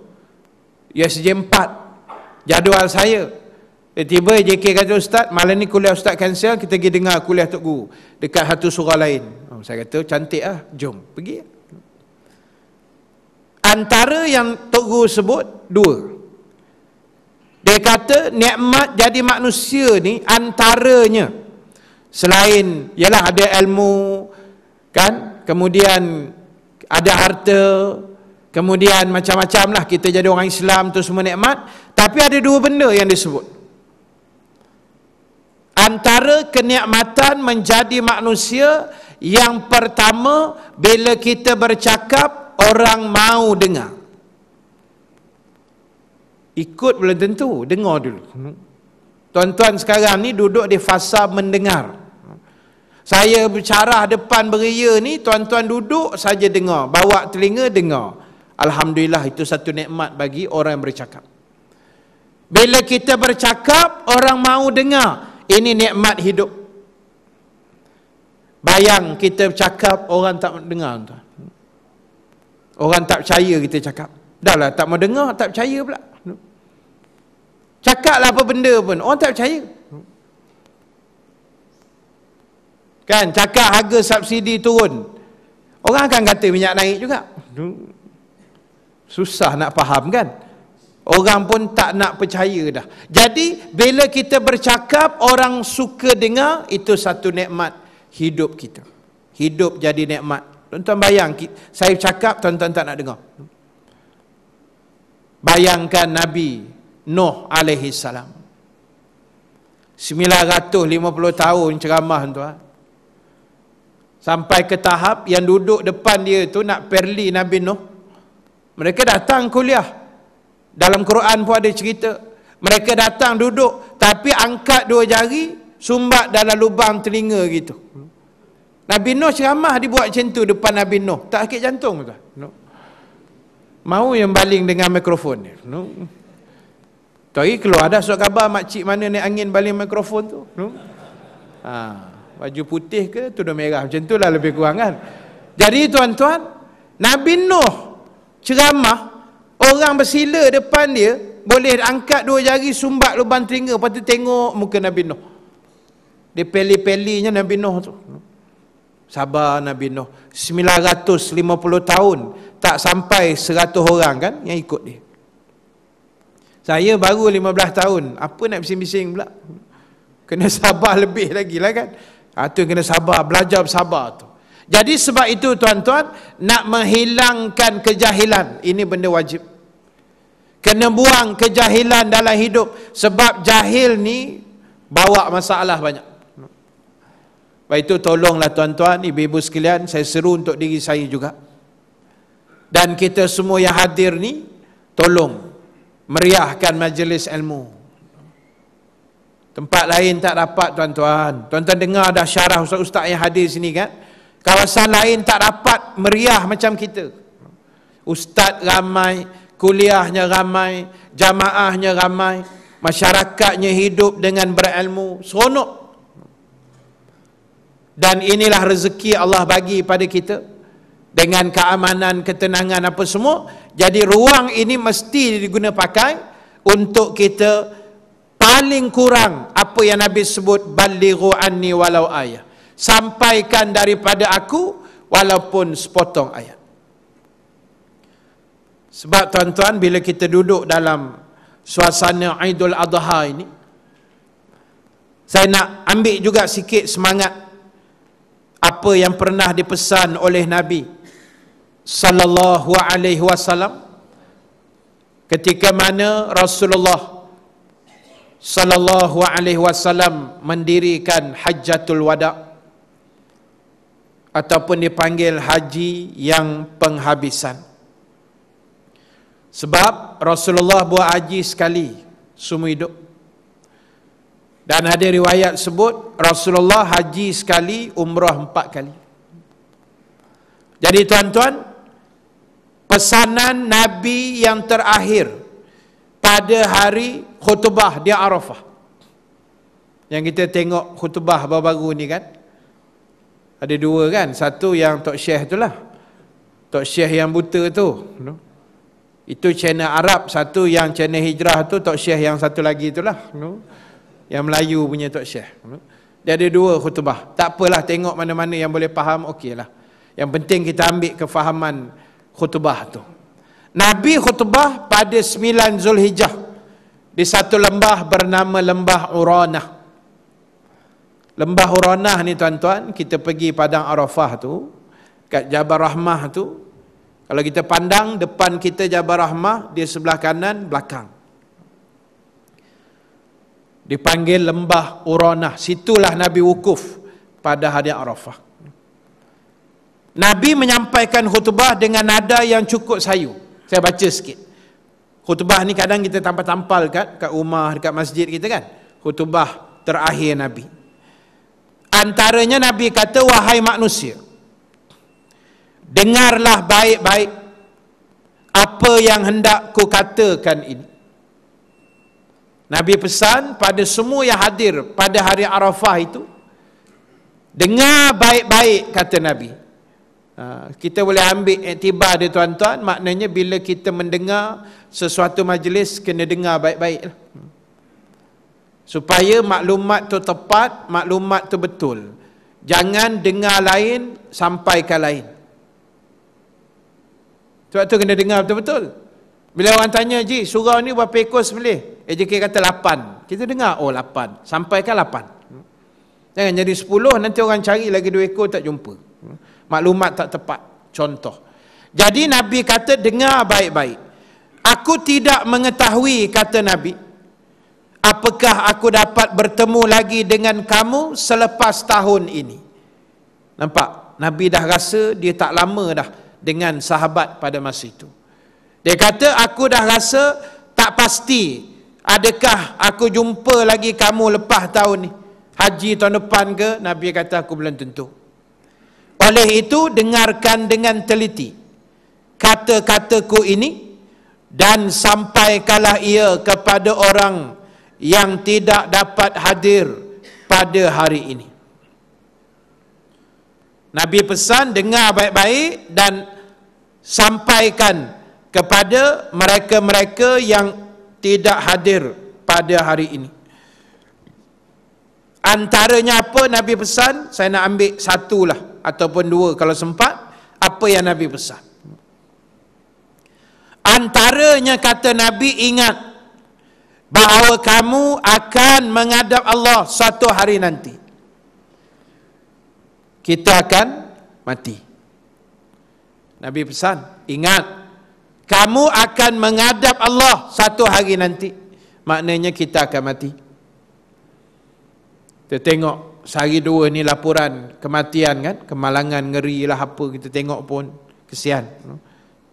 USJ 4. Jadual saya. Tiba-tiba JK kata Ustaz, malam ni kuliah Ustaz cancel, kita pergi dengar kuliah Tok Guru. Dekat satu surau lain. Oh, saya kata, cantik lah. Jom, pergi lah. Antara yang Tok Guru sebut dua. Dia kata nikmat jadi manusia ni antaranya selain yalah ada ilmu kan kemudian ada harta kemudian macam-macam lah kita jadi orang Islam tu semua nikmat tapi ada dua benda yang disebut antara kenikmatan menjadi manusia yang pertama bila kita bercakap orang mau dengar. Ikut belum tentu, dengar dulu. Tuan-tuan sekarang ni duduk di fasa mendengar. Saya bicara depan beria ni, tuan-tuan duduk saja dengar, bawa telinga dengar. Alhamdulillah itu satu nikmat bagi orang yang bercakap. Bila kita bercakap, orang mau dengar. Ini nikmat hidup. Bayang kita bercakap, orang tak dengar tuan. Orang tak percaya kita cakap. Dah lah tak mau dengar, tak percaya pula. Cakaplah apa benda pun, orang tak percaya. Kan, cakap harga subsidi turun. Orang akan kata minyak naik juga. Susah nak faham kan? Orang pun tak nak percaya dah. Jadi, bila kita bercakap, orang suka dengar, itu satu nikmat hidup kita. Hidup jadi nikmat. Tuan-tuan bayang, saya cakap, tuan-tuan tak nak dengar. Bayangkan Nabi Nuh alaihi salam. 950 tahun ceramah tuan. Sampai ke tahap yang duduk depan dia tu nak perli Nabi Nuh. Mereka datang kuliah. Dalam Quran pun ada cerita. Mereka datang duduk tapi angkat dua jari sumbat dalam lubang telinga gitu. Hmm. Nabi Nuh ceramah dibuat macam tu depan Nabi Nuh. Tak sakit jantung ke? No. Mau yang baling dengan mikrofon ni. No. Tadi keluar ada surat khabar makcik mana ni angin baling mikrofon tu. No. Ha, baju putih ke tudung merah macam tu lah lebih kurang kan. Jadi tuan-tuan, Nabi Nuh ceramah orang bersila depan dia boleh angkat dua jari sumbat lubang telinga lepas tu tengok muka Nabi Nuh. Dia peli-pelinya Nabi Nuh tu. No. Sabar Nabi Nuh 950 tahun Tak sampai 100 orang kan Yang ikut dia Saya baru 15 tahun Apa nak bising-bising pula Kena sabar lebih lagi lah kan ha, kena sabar Belajar sabar tu Jadi sebab itu tuan-tuan Nak menghilangkan kejahilan Ini benda wajib Kena buang kejahilan dalam hidup Sebab jahil ni Bawa masalah banyak sebab itu tolonglah tuan-tuan, ibu-ibu sekalian, saya seru untuk diri saya juga. Dan kita semua yang hadir ni, tolong meriahkan majlis ilmu. Tempat lain tak dapat tuan-tuan. Tuan-tuan dengar dah syarah ustaz-ustaz yang hadir sini kan? Kawasan lain tak dapat meriah macam kita. Ustaz ramai, kuliahnya ramai, jamaahnya ramai, masyarakatnya hidup dengan berilmu, seronok dan inilah rezeki Allah bagi pada kita dengan keamanan, ketenangan apa semua. Jadi ruang ini mesti digunakan untuk kita paling kurang apa yang Nabi sebut balighu anni walau ayat. Sampaikan daripada aku walaupun sepotong ayat. Sebab tuan-tuan bila kita duduk dalam suasana Aidul Adha ini saya nak ambil juga sikit semangat apa yang pernah dipesan oleh Nabi sallallahu alaihi wasallam ketika mana Rasulullah sallallahu alaihi wasallam mendirikan Hajjatul Wada ataupun dipanggil haji yang penghabisan sebab Rasulullah buat haji sekali semua hidup dan ada riwayat sebut Rasulullah haji sekali umrah empat kali. Jadi tuan-tuan, pesanan Nabi yang terakhir pada hari khutbah di Arafah. Yang kita tengok khutbah baru-baru ni kan. Ada dua kan, satu yang Tok Syekh tu lah. Tok Syekh yang buta tu. Itu channel Arab, satu yang channel hijrah tu Tok Syekh yang satu lagi tu lah. No yang Melayu punya Tok Syekh. Dia ada dua khutbah. Tak apalah tengok mana-mana yang boleh faham, okeylah. Yang penting kita ambil kefahaman khutbah tu. Nabi khutbah pada 9 Zulhijjah di satu lembah bernama Lembah Uranah. Lembah Uranah ni tuan-tuan, kita pergi padang Arafah tu, kat Jabal Rahmah tu. Kalau kita pandang depan kita Jabal Rahmah, dia sebelah kanan belakang dipanggil lembah Uranah. Situlah Nabi wukuf pada hari Arafah. Nabi menyampaikan khutbah dengan nada yang cukup sayu. Saya baca sikit. Khutbah ni kadang kita tampal-tampal kat, kat rumah, dekat masjid kita kan. Khutbah terakhir Nabi. Antaranya Nabi kata, wahai manusia. Dengarlah baik-baik apa yang hendak ku katakan ini. Nabi pesan pada semua yang hadir pada hari Arafah itu dengar baik-baik kata Nabi ha, kita boleh ambil iktibar dia tuan-tuan maknanya bila kita mendengar sesuatu majlis kena dengar baik-baik lah. hmm. supaya maklumat tu tepat maklumat tu betul jangan dengar lain sampaikan lain sebab tu kena dengar betul-betul bila orang tanya ji surau ni berapa ekor sembelih AJK kata lapan Kita dengar, oh 8. Sampaikan lapan Jangan jadi sepuluh nanti orang cari lagi dua ekor tak jumpa. Maklumat tak tepat. Contoh. Jadi Nabi kata, dengar baik-baik. Aku tidak mengetahui, kata Nabi, apakah aku dapat bertemu lagi dengan kamu selepas tahun ini. Nampak? Nabi dah rasa dia tak lama dah dengan sahabat pada masa itu. Dia kata, aku dah rasa tak pasti Adakah aku jumpa lagi kamu lepas tahun ni? Haji tahun depan ke? Nabi kata aku belum tentu. Oleh itu dengarkan dengan teliti kata-kataku ini dan sampai kalah ia kepada orang yang tidak dapat hadir pada hari ini. Nabi pesan dengar baik-baik dan sampaikan kepada mereka-mereka yang tidak hadir pada hari ini. Antaranya apa Nabi pesan? Saya nak ambil satu lah ataupun dua kalau sempat. Apa yang Nabi pesan? Antaranya kata Nabi ingat bahawa kamu akan menghadap Allah satu hari nanti. Kita akan mati. Nabi pesan, ingat kamu akan menghadap Allah satu hari nanti maknanya kita akan mati kita tengok sehari dua ni laporan kematian kan kemalangan ngeri lah apa kita tengok pun kesian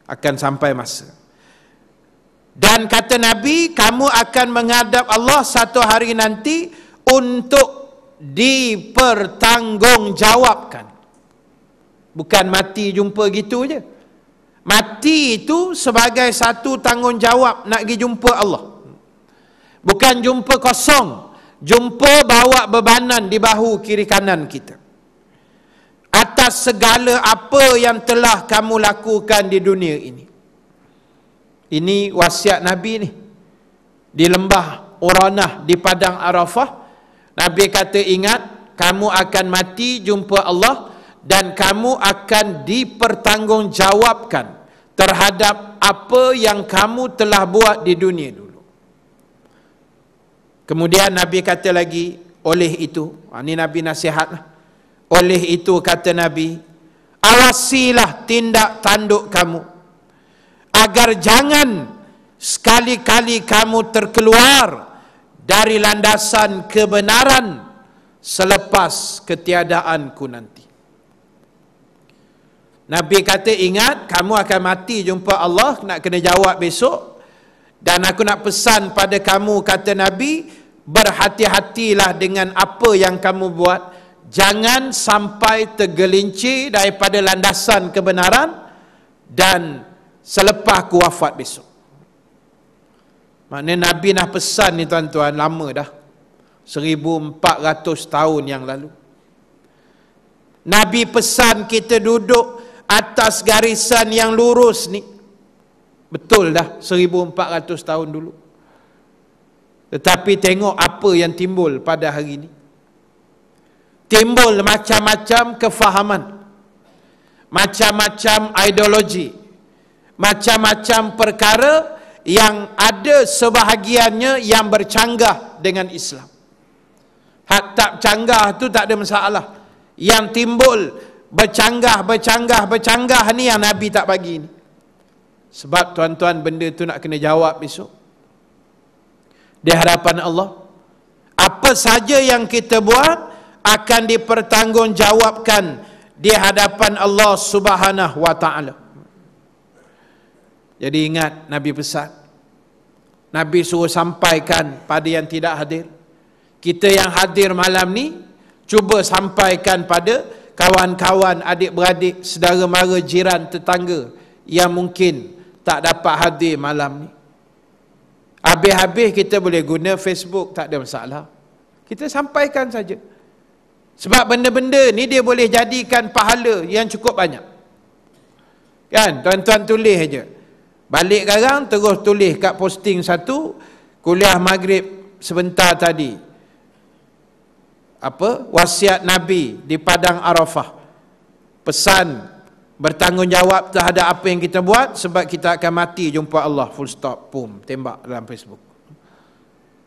akan sampai masa dan kata Nabi kamu akan menghadap Allah satu hari nanti untuk dipertanggungjawabkan bukan mati jumpa gitu je mati itu sebagai satu tanggungjawab nak pergi jumpa Allah bukan jumpa kosong jumpa bawa bebanan di bahu kiri kanan kita atas segala apa yang telah kamu lakukan di dunia ini ini wasiat Nabi ni di lembah Uranah di padang Arafah Nabi kata ingat kamu akan mati jumpa Allah dan kamu akan dipertanggungjawabkan terhadap apa yang kamu telah buat di dunia dulu. Kemudian Nabi kata lagi, oleh itu, ini ah, Nabi nasihat, lah. oleh itu kata Nabi, awasilah tindak tanduk kamu, agar jangan sekali-kali kamu terkeluar dari landasan kebenaran selepas ketiadaanku nanti. Nabi kata ingat kamu akan mati jumpa Allah nak kena jawab besok dan aku nak pesan pada kamu kata Nabi berhati-hatilah dengan apa yang kamu buat jangan sampai tergelincir daripada landasan kebenaran dan selepas aku wafat besok maknanya Nabi nak pesan ni tuan-tuan lama dah 1400 tahun yang lalu Nabi pesan kita duduk atas garisan yang lurus ni betul dah 1400 tahun dulu tetapi tengok apa yang timbul pada hari ini timbul macam-macam kefahaman macam-macam ideologi macam-macam perkara yang ada sebahagiannya yang bercanggah dengan Islam. Hak tak canggah tu tak ada masalah. Yang timbul Bercanggah, bercanggah, bercanggah ni yang Nabi tak bagi ni. Sebab tuan-tuan benda tu nak kena jawab besok. Di hadapan Allah. Apa saja yang kita buat akan dipertanggungjawabkan di hadapan Allah Subhanahu wa taala. Jadi ingat Nabi pesan. Nabi suruh sampaikan pada yang tidak hadir. Kita yang hadir malam ni cuba sampaikan pada kawan-kawan, adik-beradik, sedara mara, jiran, tetangga yang mungkin tak dapat hadir malam ni. Habis-habis kita boleh guna Facebook, tak ada masalah. Kita sampaikan saja. Sebab benda-benda ni dia boleh jadikan pahala yang cukup banyak. Kan? Tuan-tuan tulis aja. Balik garang terus tulis kat posting satu kuliah maghrib sebentar tadi apa wasiat Nabi di padang Arafah. Pesan bertanggungjawab terhadap apa yang kita buat sebab kita akan mati jumpa Allah full stop pum tembak dalam Facebook.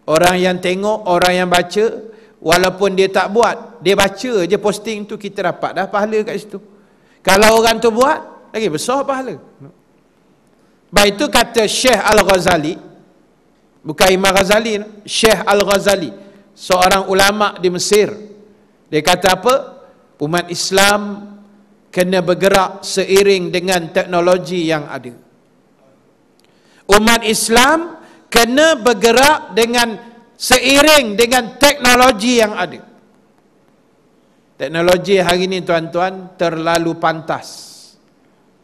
Orang yang tengok, orang yang baca walaupun dia tak buat, dia baca je posting tu kita dapat dah pahala kat situ. Kalau orang tu buat, lagi besar pahala. Baik itu kata Syekh Al-Ghazali bukan Imam Ghazali, Syekh Al-Ghazali seorang ulama di Mesir. Dia kata apa? Umat Islam kena bergerak seiring dengan teknologi yang ada. Umat Islam kena bergerak dengan seiring dengan teknologi yang ada. Teknologi hari ini tuan-tuan terlalu pantas.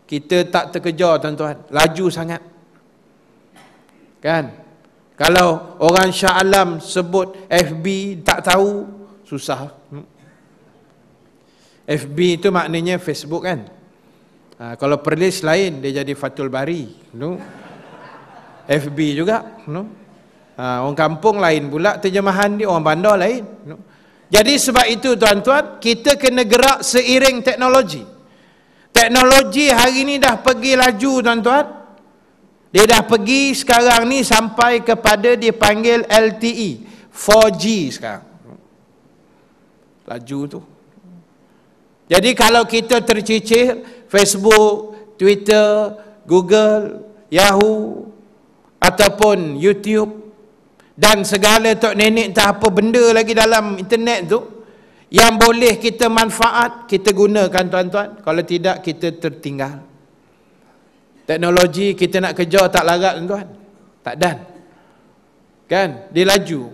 Kita tak terkejar tuan-tuan. Laju sangat. Kan? Kalau orang Shah Alam sebut FB tak tahu, susah. FB itu maknanya Facebook kan? Ha, kalau perlis lain, dia jadi Fatul Bari. No? FB juga. No? Ha, orang kampung lain pula, terjemahan dia orang bandar lain. No? Jadi sebab itu tuan-tuan, kita kena gerak seiring teknologi. Teknologi hari ini dah pergi laju tuan-tuan. Dia dah pergi sekarang ni sampai kepada dia panggil LTE 4G sekarang. Laju tu. Jadi kalau kita tercicir Facebook, Twitter, Google, Yahoo ataupun YouTube dan segala tok nenek tak apa benda lagi dalam internet tu yang boleh kita manfaat, kita gunakan tuan-tuan. Kalau tidak kita tertinggal. Teknologi kita nak kejar tak larat tuan. Tak dan. Kan? Dia laju.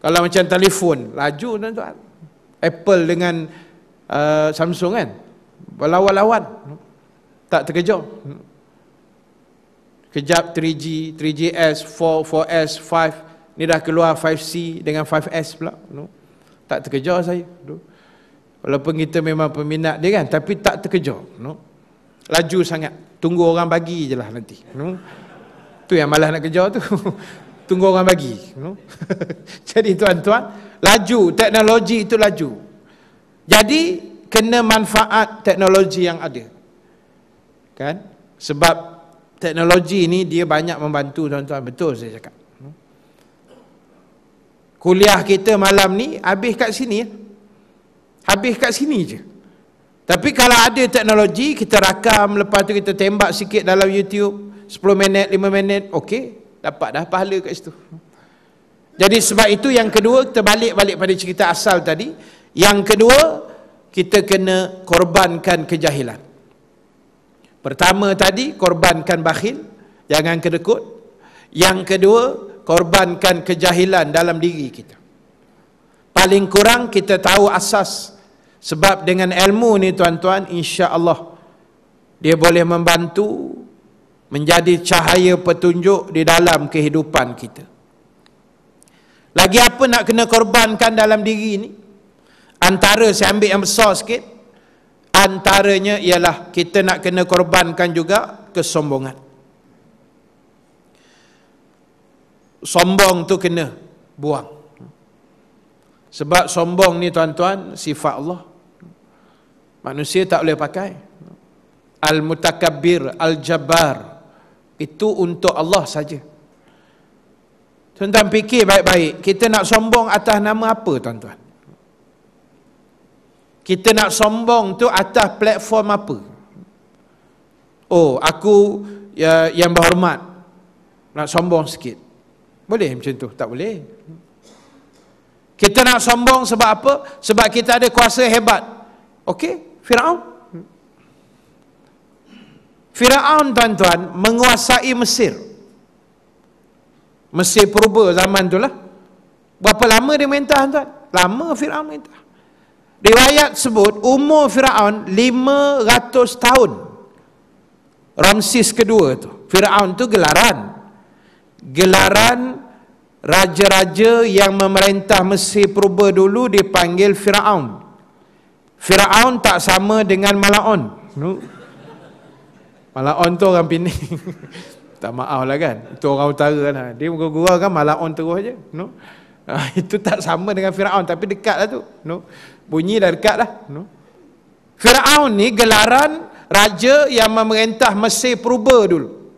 Kalau macam telefon, laju kan? tuan Apple dengan uh, Samsung kan? Berlawan-lawan. Tak terkejar. Kejap 3G, 3GS, 4, 4S, 5. Ni dah keluar 5C dengan 5S pula. Tak terkejar saya. Walaupun kita memang peminat dia kan? Tapi tak terkejar. Tak terkejar laju sangat tunggu orang bagi je lah nanti no? Hmm? tu yang malah nak kejar tu tunggu orang bagi no? Hmm? jadi tuan-tuan laju teknologi itu laju jadi kena manfaat teknologi yang ada kan sebab teknologi ni dia banyak membantu tuan-tuan betul saya cakap hmm? kuliah kita malam ni habis kat sini ya. habis kat sini je tapi kalau ada teknologi kita rakam lepas tu kita tembak sikit dalam YouTube 10 minit 5 minit okey dapat dah pahala kat situ. Jadi sebab itu yang kedua kita balik balik pada cerita asal tadi, yang kedua kita kena korbankan kejahilan. Pertama tadi korbankan bakhil, jangan kedekut. Yang kedua korbankan kejahilan dalam diri kita. Paling kurang kita tahu asas sebab dengan ilmu ni tuan-tuan insya-Allah dia boleh membantu menjadi cahaya petunjuk di dalam kehidupan kita. Lagi apa nak kena korbankan dalam diri ni? Antara saya ambil yang besar sikit. Antaranya ialah kita nak kena korbankan juga kesombongan. Sombong tu kena buang. Sebab sombong ni tuan-tuan sifat Allah manusia tak boleh pakai al mutakabbir al jabbar itu untuk Allah saja tuan-tuan fikir baik-baik kita nak sombong atas nama apa tuan-tuan kita nak sombong tu atas platform apa oh aku ya, yang berhormat nak sombong sikit boleh macam tu tak boleh kita nak sombong sebab apa sebab kita ada kuasa hebat okey Firaun. Firaun tuan-tuan menguasai Mesir. Mesir purba zaman tu lah, Berapa lama dia mentah tuan? Lama Firaun mentah. Riwayat sebut umur Firaun 500 tahun. Ramses kedua tu. Firaun tu gelaran. Gelaran raja-raja yang memerintah Mesir purba dulu dipanggil Firaun. Firaun tak sama dengan Malaon. Malaon tu orang pinang. tak maaf lah kan. Itu orang utara kan. Ha, dia gurau-gurau kan Malaon terus je. No? Ha, itu tak sama dengan Firaun tapi dekat lah tu. No? Bunyi dah dekat lah. No? Firaun ni gelaran raja yang memerintah Mesir Purba dulu.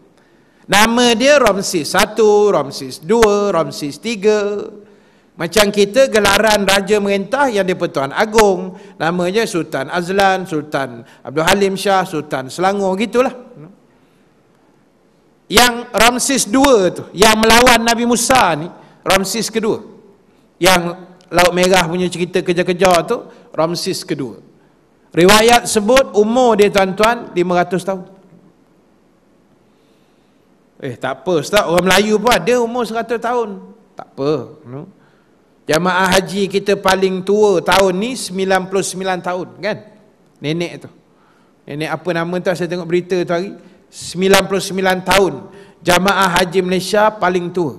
Nama dia Ramses 1, Ramses 2, Ramses macam kita gelaran raja merintah yang di-Pertuan Agong, namanya Sultan Azlan, Sultan Abdul Halim Shah, Sultan Selangor gitulah. Yang Ramses II tu, yang melawan Nabi Musa ni, Ramses kedua. Yang Laut Merah punya cerita kejar-kejar tu, Ramses kedua. Riwayat sebut umur dia tuan-tuan 500 tahun. Eh tak apa, ustaz orang Melayu pun ada umur 100 tahun. Tak apa, no. Jamaah haji kita paling tua tahun ni 99 tahun kan? Nenek tu. Nenek apa nama tu saya tengok berita tu hari. 99 tahun jamaah haji Malaysia paling tua.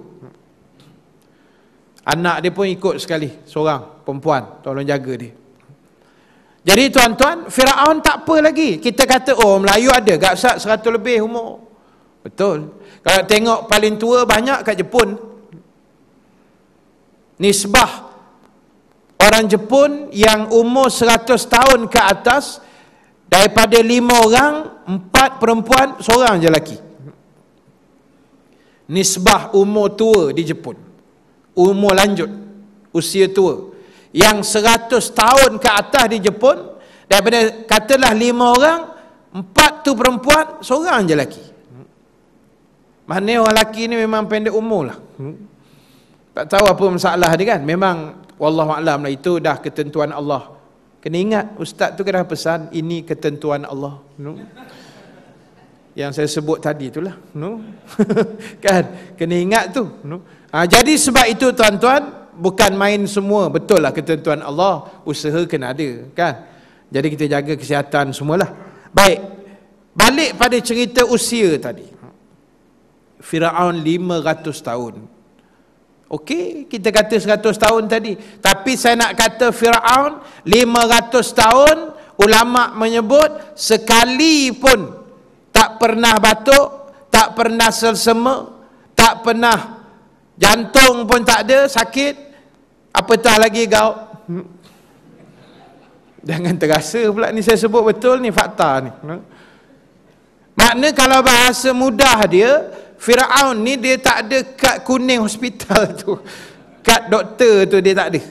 Anak dia pun ikut sekali seorang perempuan tolong jaga dia. Jadi tuan-tuan, Firaun tak apa lagi. Kita kata oh Melayu ada gak sat 100 lebih umur. Betul. Kalau tengok paling tua banyak kat Jepun nisbah orang Jepun yang umur 100 tahun ke atas daripada 5 orang 4 perempuan seorang je lelaki nisbah umur tua di Jepun umur lanjut usia tua yang 100 tahun ke atas di Jepun daripada katalah 5 orang 4 tu perempuan seorang je lelaki maknanya orang lelaki ni memang pendek umur lah hmm. Tak tahu apa masalah dia kan. Memang wallahu alam lah itu dah ketentuan Allah. Kena ingat ustaz tu kena pesan ini ketentuan Allah. No. Yang saya sebut tadi itulah. No. kan? Kena ingat tu. No. Ha, jadi sebab itu tuan-tuan bukan main semua. Betul lah ketentuan Allah. Usaha kena ada. Kan? Jadi kita jaga kesihatan semualah. Baik. Balik pada cerita usia tadi. Firaun 500 tahun. Okey, kita kata 100 tahun tadi. Tapi saya nak kata Firaun 500 tahun ulama menyebut sekali pun tak pernah batuk, tak pernah selsema, tak pernah jantung pun tak ada sakit. Apatah lagi gaut. Jangan terasa pula ni saya sebut betul ni fakta ni. Makna kalau bahasa mudah dia, Firaun ni dia tak ada kad kuning hospital tu. Kad doktor tu dia tak ada.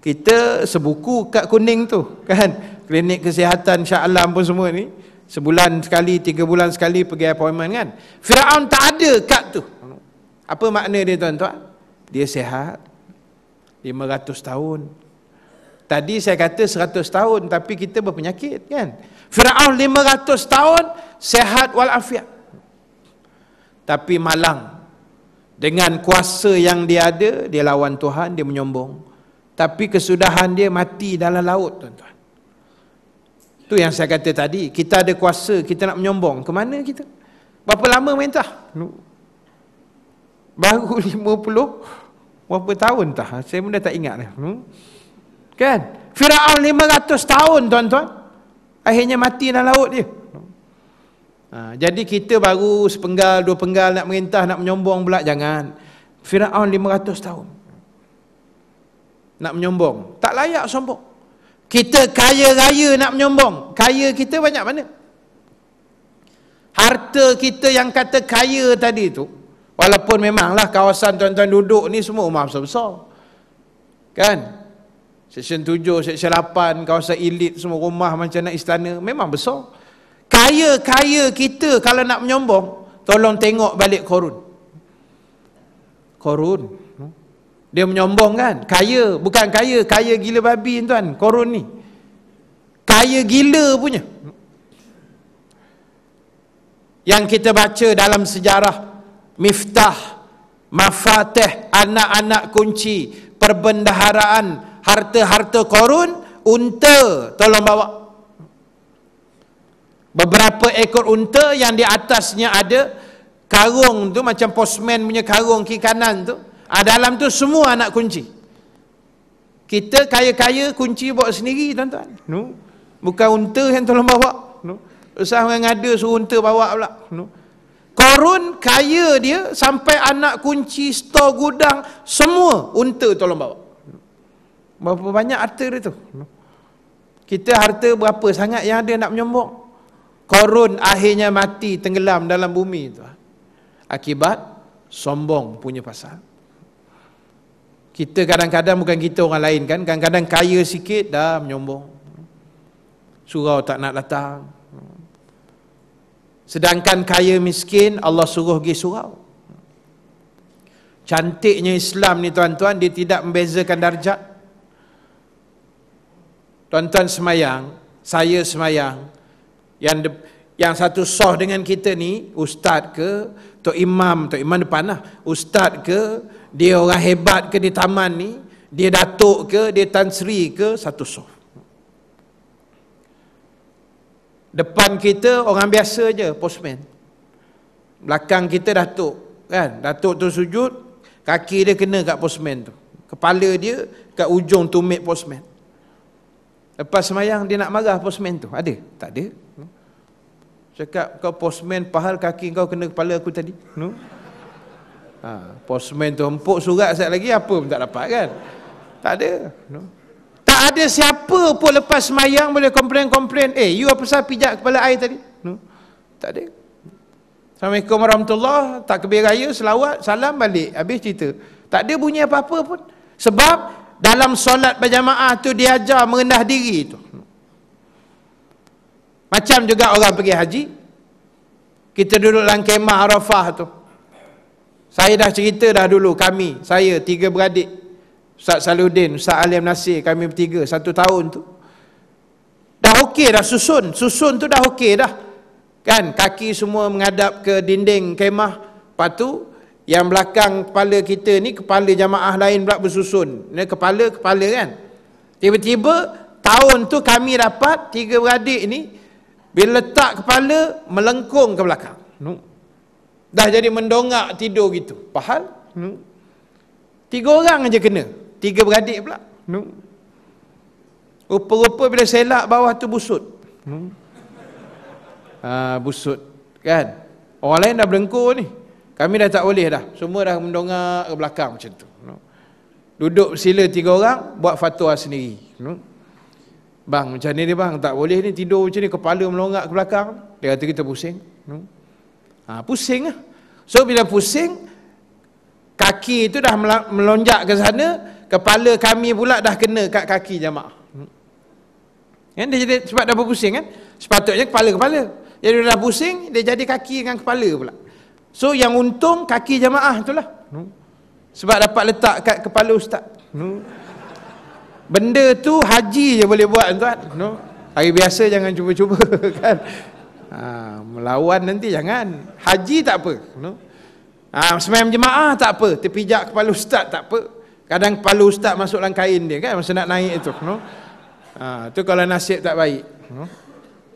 Kita sebuku kad kuning tu kan. Klinik kesihatan Shah Alam pun semua ni sebulan sekali, tiga bulan sekali pergi appointment kan. Firaun tak ada kad tu. Apa makna dia tuan-tuan? Dia sehat 500 tahun. Tadi saya kata 100 tahun tapi kita berpenyakit kan. Firaun 500 tahun sehat walafiat tapi malang dengan kuasa yang dia ada dia lawan Tuhan dia menyombong tapi kesudahan dia mati dalam laut tuan-tuan tu yang saya kata tadi kita ada kuasa kita nak menyombong ke mana kita berapa lama main tah baru puluh berapa tahun tah saya pun dah tak ingat dah hmm? kan Firaun lima ratus tahun tuan-tuan akhirnya mati dalam laut dia Ha, jadi kita baru sepenggal, dua penggal nak merintah, nak menyombong pula, jangan. Fir'aun 500 tahun. Nak menyombong. Tak layak sombong. Kita kaya raya nak menyombong. Kaya kita banyak mana? Harta kita yang kata kaya tadi tu, walaupun memanglah kawasan tuan-tuan duduk ni semua rumah besar-besar. Kan? Seksyen 7, seksyen 8, kawasan elit semua rumah macam nak istana, memang besar. Besar. Kaya-kaya kita kalau nak menyombong, tolong tengok balik korun. Korun. Dia menyombong kan? Kaya, bukan kaya, kaya gila babi tuan, korun ni. Kaya gila punya. Yang kita baca dalam sejarah, miftah, mafateh, anak-anak kunci, perbendaharaan, harta-harta korun, unta, tolong bawa beberapa ekor unta yang di atasnya ada karung tu macam posmen punya karung kiri kanan tu ha, dalam tu semua anak kunci kita kaya-kaya kunci bawa sendiri tuan-tuan no. bukan unta yang tolong bawa no. usah orang ada suruh unta bawa pula no. korun kaya dia sampai anak kunci store gudang semua unta tolong bawa berapa banyak harta dia tu kita harta berapa sangat yang ada nak menyombong Korun akhirnya mati tenggelam dalam bumi itu. Akibat sombong punya pasal. Kita kadang-kadang bukan kita orang lain kan. Kadang-kadang kaya sikit dah menyombong. Surau tak nak datang. Sedangkan kaya miskin Allah suruh pergi surau. Cantiknya Islam ni tuan-tuan dia tidak membezakan darjat. Tuan-tuan semayang, saya semayang, yang de, yang satu soh dengan kita ni ustaz ke tok imam tok imam depan lah ustaz ke dia orang hebat ke di taman ni dia datuk ke dia tan sri ke satu soh depan kita orang biasa je postman belakang kita datuk kan datuk tu sujud kaki dia kena kat postman tu kepala dia kat ujung tumit postman Lepas semayang dia nak marah posmen tu Ada? Tak ada hmm. Cakap kau posmen pahal kaki kau kena kepala aku tadi no? Hmm. ha, Postman tu empuk surat sekejap lagi Apa pun tak dapat kan Tak ada no? Hmm. Tak ada siapa pun lepas semayang boleh komplain-komplain Eh you apa sah pijak kepala air tadi no? Tak ada Assalamualaikum warahmatullahi Tak kebir selawat salam balik Habis cerita Tak ada bunyi apa-apa pun Sebab dalam solat berjamaah tu dia diajar merendah diri tu macam juga orang pergi haji kita duduk dalam kemah Arafah tu saya dah cerita dah dulu kami saya tiga beradik Ustaz Saludin, Ustaz Alim Nasir kami bertiga satu tahun tu dah okey dah susun susun tu dah okey dah kan kaki semua menghadap ke dinding kemah lepas tu yang belakang kepala kita ni kepala jamaah lain pula bersusun ni kepala kepala kan tiba-tiba tahun tu kami dapat tiga beradik ni bila letak kepala melengkung ke belakang no. dah jadi mendongak tidur gitu pahal no. tiga orang aja kena tiga beradik pula no. rupa-rupa bila selak bawah tu busut no. Ha, ah, busut kan orang lain dah berlengkung ni kami dah tak boleh dah. Semua dah mendongak ke belakang macam tu. Duduk sila tiga orang, buat fatwa sendiri. Bang, macam ni ni bang, tak boleh ni tidur macam ni, kepala melongak ke belakang. Dia kata kita pusing. Ha, pusing lah. So bila pusing, kaki itu dah melonjak ke sana, kepala kami pula dah kena kat kaki jamaah. Kan dia jadi sebab dah berpusing kan? Sepatutnya kepala-kepala. Jadi dia dah pusing, dia jadi kaki dengan kepala pula. So yang untung kaki jemaah itulah. Sebab dapat letak kat kepala ustaz. No. Benda tu haji je boleh buat tuan. No. Hari biasa jangan cuba-cuba kan. Ha, melawan nanti jangan. Haji tak apa. No. Ha, semayam jemaah tak apa. Terpijak kepala ustaz tak apa. Kadang kepala ustaz masuk dalam kain dia kan. Masa nak naik tu. No. Ha, tu kalau nasib tak baik. No.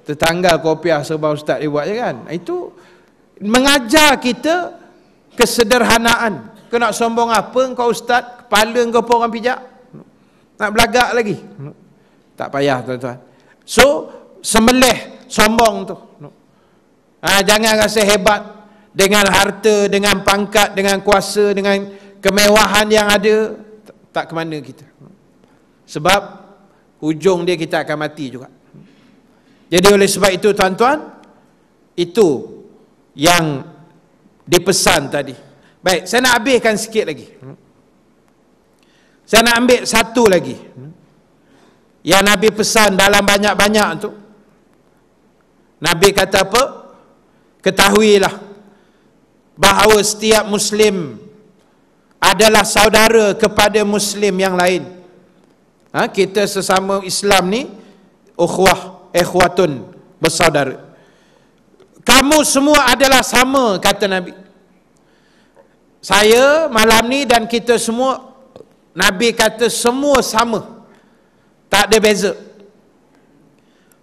Tetangga kopiah serba ustaz dia buat je kan. Itu mengajar kita kesederhanaan. Kau nak sombong apa kau ustaz? Kepala kau pun orang pijak. Nak belagak lagi. Tak payah tuan-tuan. So, semelih sombong tu. Ha, jangan rasa hebat dengan harta, dengan pangkat, dengan kuasa, dengan kemewahan yang ada. Tak ke mana kita. Sebab, ujung dia kita akan mati juga. Jadi oleh sebab itu tuan-tuan, itu yang dipesan tadi. Baik, saya nak habiskan sikit lagi. Saya nak ambil satu lagi. Yang Nabi pesan dalam banyak-banyak tu. Nabi kata apa? Ketahuilah bahawa setiap muslim adalah saudara kepada muslim yang lain. Ha, kita sesama Islam ni ukhwah, ikhwatun, bersaudara. Kamu semua adalah sama kata Nabi. Saya malam ni dan kita semua Nabi kata semua sama. Tak ada beza.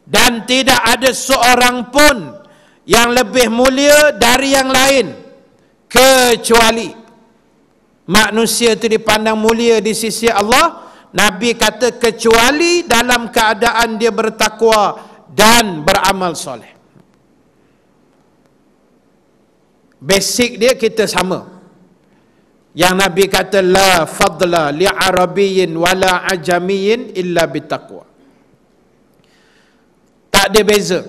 Dan tidak ada seorang pun yang lebih mulia dari yang lain kecuali manusia itu dipandang mulia di sisi Allah Nabi kata kecuali dalam keadaan dia bertakwa dan beramal soleh basic dia kita sama yang nabi kata la fadla li arabiyyin wala ajamiyyin illa bitaqwa tak ada beza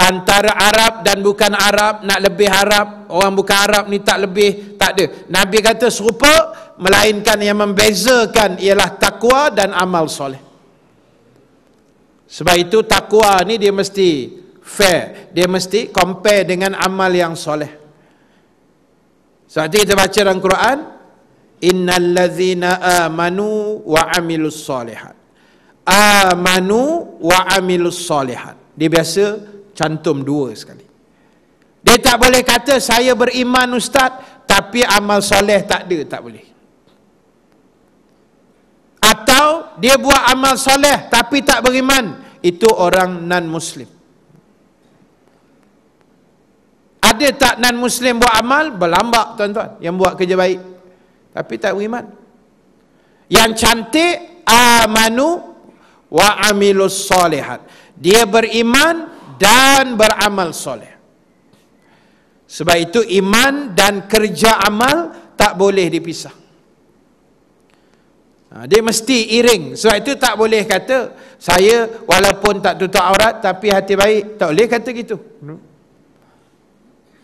antara arab dan bukan arab nak lebih arab orang bukan arab ni tak lebih tak ada nabi kata serupa melainkan yang membezakan ialah takwa dan amal soleh sebab itu takwa ni dia mesti fair. Dia mesti compare dengan amal yang soleh. Sebab so, kita baca dalam Quran, Innal ladhina amanu wa amilus solehat. Amanu wa amilus solehat. Dia biasa cantum dua sekali. Dia tak boleh kata saya beriman ustaz tapi amal soleh tak ada, tak boleh. Atau dia buat amal soleh tapi tak beriman, itu orang non-muslim. Ada tak nan muslim buat amal? Berlambak tuan-tuan yang buat kerja baik. Tapi tak beriman. Yang cantik amanu wa amilus solihat. Dia beriman dan beramal soleh. Sebab itu iman dan kerja amal tak boleh dipisah. Ha, dia mesti iring. Sebab itu tak boleh kata saya walaupun tak tutup aurat tapi hati baik. Tak boleh kata gitu. Hmm.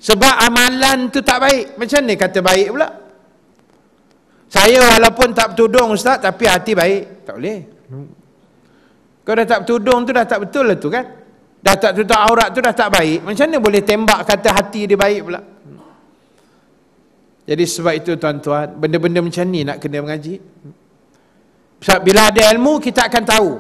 Sebab amalan tu tak baik. Macam ni kata baik pula. Saya walaupun tak bertudung ustaz tapi hati baik. Tak boleh. Kau dah tak bertudung tu dah tak betul lah tu kan. Dah tak tutup aurat tu dah tak baik. Macam ni boleh tembak kata hati dia baik pula. Jadi sebab itu tuan-tuan, benda-benda macam ni nak kena mengaji. Sebab bila ada ilmu, kita akan tahu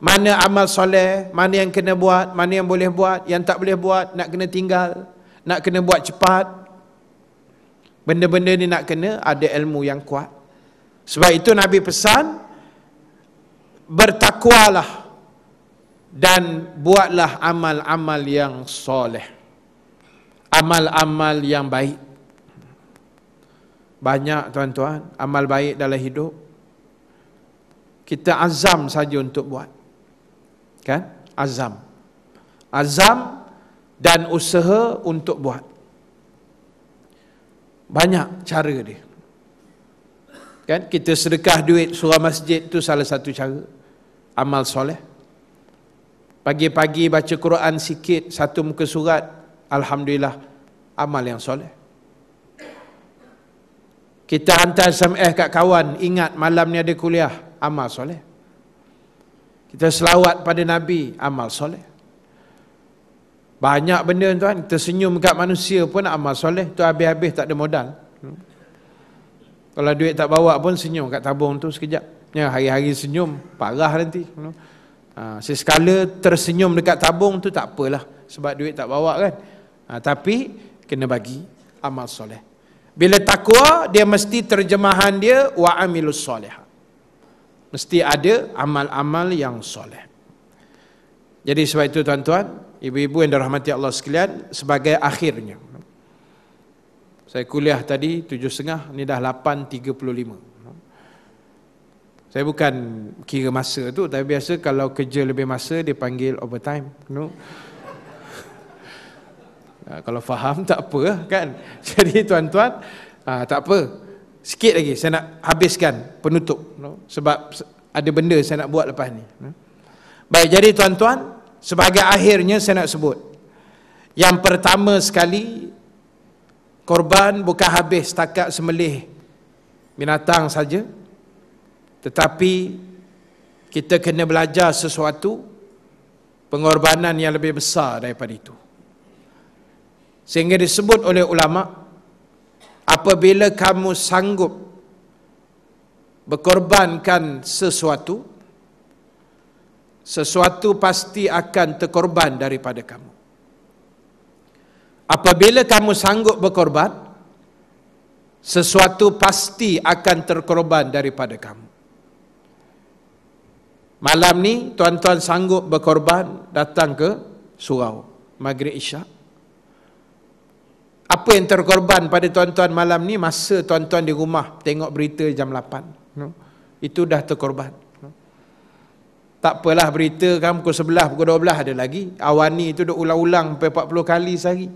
mana amal soleh, mana yang kena buat, mana yang boleh buat, yang tak boleh buat, nak kena tinggal nak kena buat cepat benda-benda ni nak kena ada ilmu yang kuat sebab itu Nabi pesan bertakwalah dan buatlah amal-amal yang soleh amal-amal yang baik banyak tuan-tuan amal baik dalam hidup kita azam saja untuk buat kan azam azam dan usaha untuk buat. Banyak cara dia. Kan kita sedekah duit surau masjid tu salah satu cara amal soleh. Pagi-pagi baca Quran sikit satu muka surat, alhamdulillah amal yang soleh. Kita hantar SMS kat kawan, ingat malam ni ada kuliah, amal soleh. Kita selawat pada Nabi, amal soleh. Banyak benda tuan, tersenyum kat manusia pun amal soleh tu habis-habis tak ada modal. Kalau duit tak bawa pun senyum kat tabung tu sekejap. Ya, hari-hari senyum, parah nanti. Ha, sesekala tersenyum dekat tabung tu tak apalah. Sebab duit tak bawa kan. Ha, tapi, kena bagi amal soleh. Bila takwa, dia mesti terjemahan dia, wa'amilus soleh. Mesti ada amal-amal yang soleh. Jadi sebab itu tuan-tuan, ibu-ibu yang dirahmati Allah sekalian sebagai akhirnya. Saya kuliah tadi 7.30, ini dah 8.35. Saya bukan kira masa tu, tapi biasa kalau kerja lebih masa, dia panggil overtime. No? Ah, kalau faham tak apa ah, kan. Jadi tuan-tuan, ah, tak apa. Sikit lagi saya nak habiskan penutup. No? Sebab ada benda saya nak buat lepas ni. Baik, jadi tuan-tuan, sebagai akhirnya saya nak sebut yang pertama sekali korban bukan habis setakat semelih binatang saja tetapi kita kena belajar sesuatu pengorbanan yang lebih besar daripada itu sehingga disebut oleh ulama apabila kamu sanggup berkorbankan sesuatu sesuatu pasti akan terkorban daripada kamu. Apabila kamu sanggup berkorban, sesuatu pasti akan terkorban daripada kamu. Malam ni tuan-tuan sanggup berkorban datang ke surau Maghrib Isyak. Apa yang terkorban pada tuan-tuan malam ni masa tuan-tuan di rumah tengok berita jam 8. Itu dah terkorban. Tak apalah berita kan pukul 11, pukul 12 ada lagi. awani ni tu duk ulang-ulang 40 kali sehari.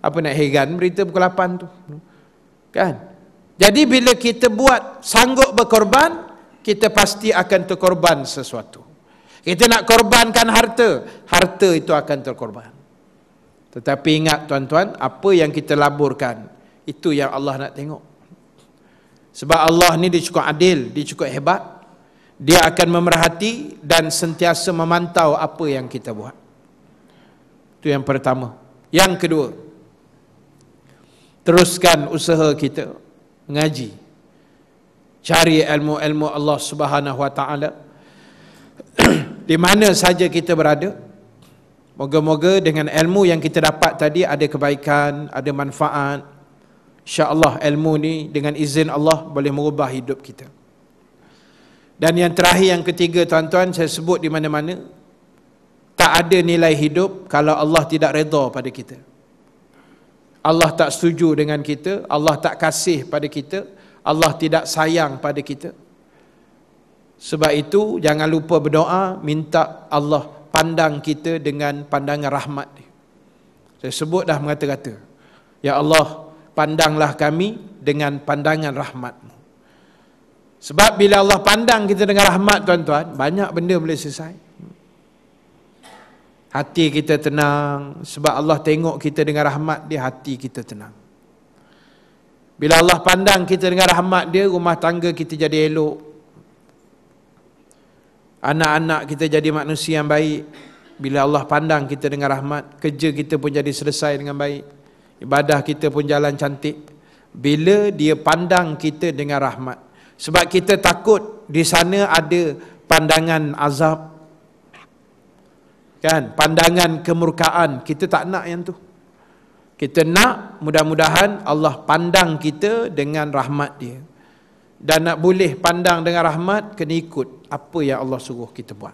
Apa nak heran berita pukul 8 tu. Kan? Jadi bila kita buat sanggup berkorban, kita pasti akan terkorban sesuatu. Kita nak korbankan harta, harta itu akan terkorban. Tetapi ingat tuan-tuan, apa yang kita laburkan, itu yang Allah nak tengok. Sebab Allah ni dia cukup adil, dia cukup hebat dia akan memerhati dan sentiasa memantau apa yang kita buat. Itu yang pertama. Yang kedua, teruskan usaha kita mengaji. Cari ilmu-ilmu Allah Subhanahu Wa Taala di mana saja kita berada. Moga-moga dengan ilmu yang kita dapat tadi ada kebaikan, ada manfaat. Allah, ilmu ni dengan izin Allah boleh mengubah hidup kita. Dan yang terakhir yang ketiga tuan-tuan saya sebut di mana-mana tak ada nilai hidup kalau Allah tidak redha pada kita. Allah tak setuju dengan kita, Allah tak kasih pada kita, Allah tidak sayang pada kita. Sebab itu jangan lupa berdoa minta Allah pandang kita dengan pandangan rahmat. Saya sebut dah mengata-kata. Ya Allah, pandanglah kami dengan pandangan rahmatmu. Sebab bila Allah pandang kita dengan rahmat tuan-tuan, banyak benda boleh selesai. Hati kita tenang sebab Allah tengok kita dengan rahmat dia hati kita tenang. Bila Allah pandang kita dengan rahmat dia rumah tangga kita jadi elok. Anak-anak kita jadi manusia yang baik. Bila Allah pandang kita dengan rahmat, kerja kita pun jadi selesai dengan baik. Ibadah kita pun jalan cantik. Bila dia pandang kita dengan rahmat. Sebab kita takut di sana ada pandangan azab. Kan? Pandangan kemurkaan. Kita tak nak yang tu. Kita nak mudah-mudahan Allah pandang kita dengan rahmat dia. Dan nak boleh pandang dengan rahmat, kena ikut apa yang Allah suruh kita buat.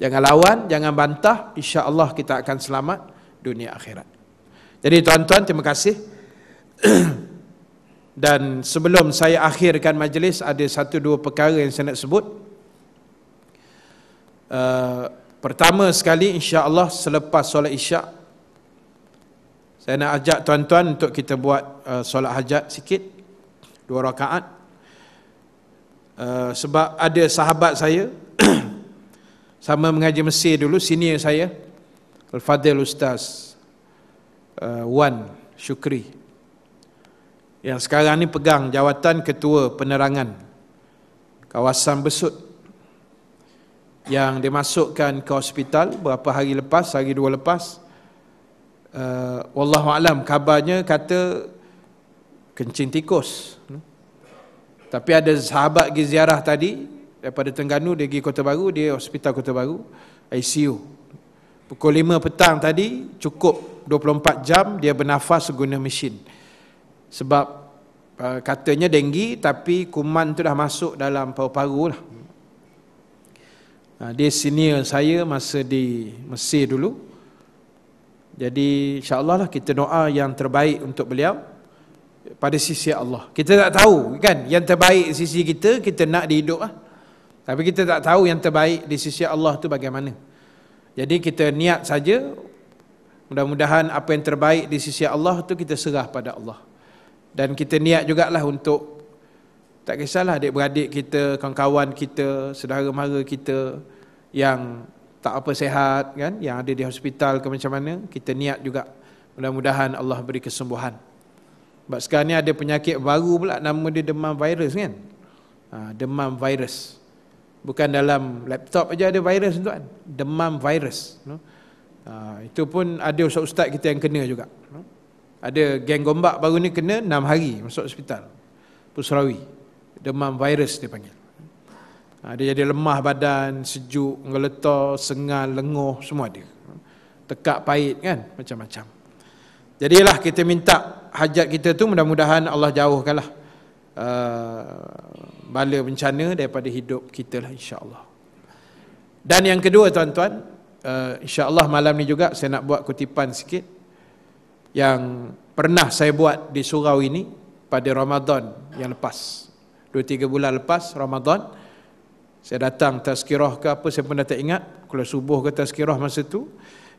Jangan lawan, jangan bantah. Insya Allah kita akan selamat dunia akhirat. Jadi tuan-tuan, terima kasih. Dan sebelum saya akhirkan majlis ada satu dua perkara yang saya nak sebut. Uh, pertama sekali insya-Allah selepas solat Isyak saya nak ajak tuan-tuan untuk kita buat uh, solat hajat sikit dua rakaat. Uh, sebab ada sahabat saya sama mengaji Mesir dulu senior saya Al-Fadil Ustaz uh, Wan Syukri yang sekarang ni pegang jawatan ketua penerangan kawasan besut yang dimasukkan ke hospital berapa hari lepas, hari dua lepas uh, Wallahu alam kabarnya kata kencing tikus tapi ada sahabat pergi ziarah tadi daripada Tengganu dia pergi Kota Baru dia hospital Kota Baru ICU pukul 5 petang tadi cukup 24 jam dia bernafas guna mesin sebab uh, katanya denggi tapi kuman tu dah masuk dalam paru-paru lah. Uh, dia senior saya masa di Mesir dulu. Jadi insyaAllah lah kita doa yang terbaik untuk beliau pada sisi Allah. Kita tak tahu kan yang terbaik sisi kita, kita nak dihidup lah. Tapi kita tak tahu yang terbaik di sisi Allah tu bagaimana. Jadi kita niat saja Mudah-mudahan apa yang terbaik di sisi Allah tu kita serah pada Allah dan kita niat jugalah untuk tak kisahlah adik-beradik kita, kawan-kawan kita, saudara mara kita yang tak apa sehat kan, yang ada di hospital ke macam mana, kita niat juga mudah-mudahan Allah beri kesembuhan. Sebab sekarang ni ada penyakit baru pula nama dia demam virus kan. Ha, demam virus. Bukan dalam laptop aja ada virus tuan. Demam virus. Ha, itu pun ada ustaz-ustaz kita yang kena juga. Ha ada geng gombak baru ni kena 6 hari masuk hospital Pusrawi demam virus dia panggil ha, jadi lemah badan sejuk ngeletor sengal lenguh semua dia tekak pahit kan macam-macam jadilah kita minta hajat kita tu mudah-mudahan Allah jauhkanlah uh, bala bencana daripada hidup kita lah insya Allah. dan yang kedua tuan-tuan uh, Allah malam ni juga saya nak buat kutipan sikit yang pernah saya buat di surau ini pada Ramadan yang lepas. Dua tiga bulan lepas Ramadan, saya datang tazkirah ke apa, saya pun dah tak ingat. Kalau subuh ke tazkirah masa tu.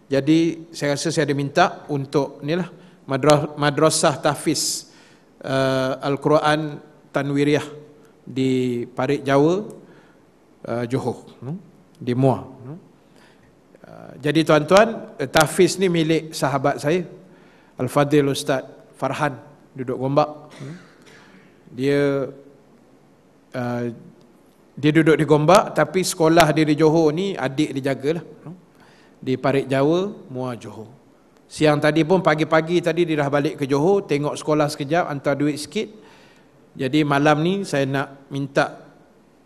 Jadi saya rasa saya ada minta untuk inilah madras, madrasah tahfiz uh, Al-Quran Tanwiriah di Parit Jawa, uh, Johor, di Muar. Uh, jadi tuan-tuan, tahfiz ni milik sahabat saya, Al-Fadil Ustaz Farhan duduk Gombak. Hmm. Dia uh, dia duduk di Gombak tapi sekolah dia di Johor ni adik dia jagalah. Hmm. Di Parit Jawa, Muar Johor. Siang tadi pun pagi-pagi tadi dia dah balik ke Johor tengok sekolah sekejap hantar duit sikit. Jadi malam ni saya nak minta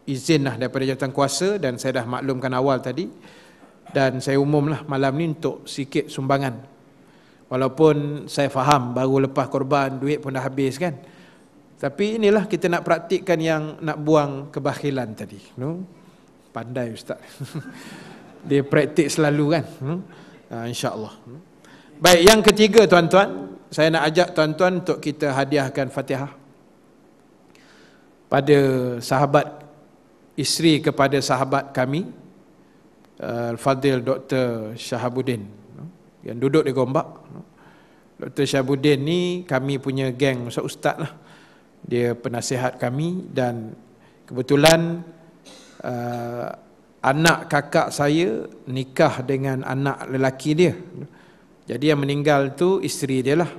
izin lah daripada jawatan kuasa dan saya dah maklumkan awal tadi dan saya umumlah malam ni untuk sikit sumbangan Walaupun saya faham baru lepas korban duit pun dah habis kan. Tapi inilah kita nak praktikkan yang nak buang kebakhilan tadi. No? Pandai ustaz. Dia praktik selalu kan. No? Uh, InsyaAllah. Baik yang ketiga tuan-tuan. Saya nak ajak tuan-tuan untuk kita hadiahkan fatihah. Pada sahabat isteri kepada sahabat kami. Uh, Al-Fadil Dr. Shahabuddin yang duduk di Gombak. Dr. Syabudin ni kami punya geng Ustaz Ustaz lah. Dia penasihat kami dan kebetulan uh, anak kakak saya nikah dengan anak lelaki dia. Jadi yang meninggal tu isteri dia lah.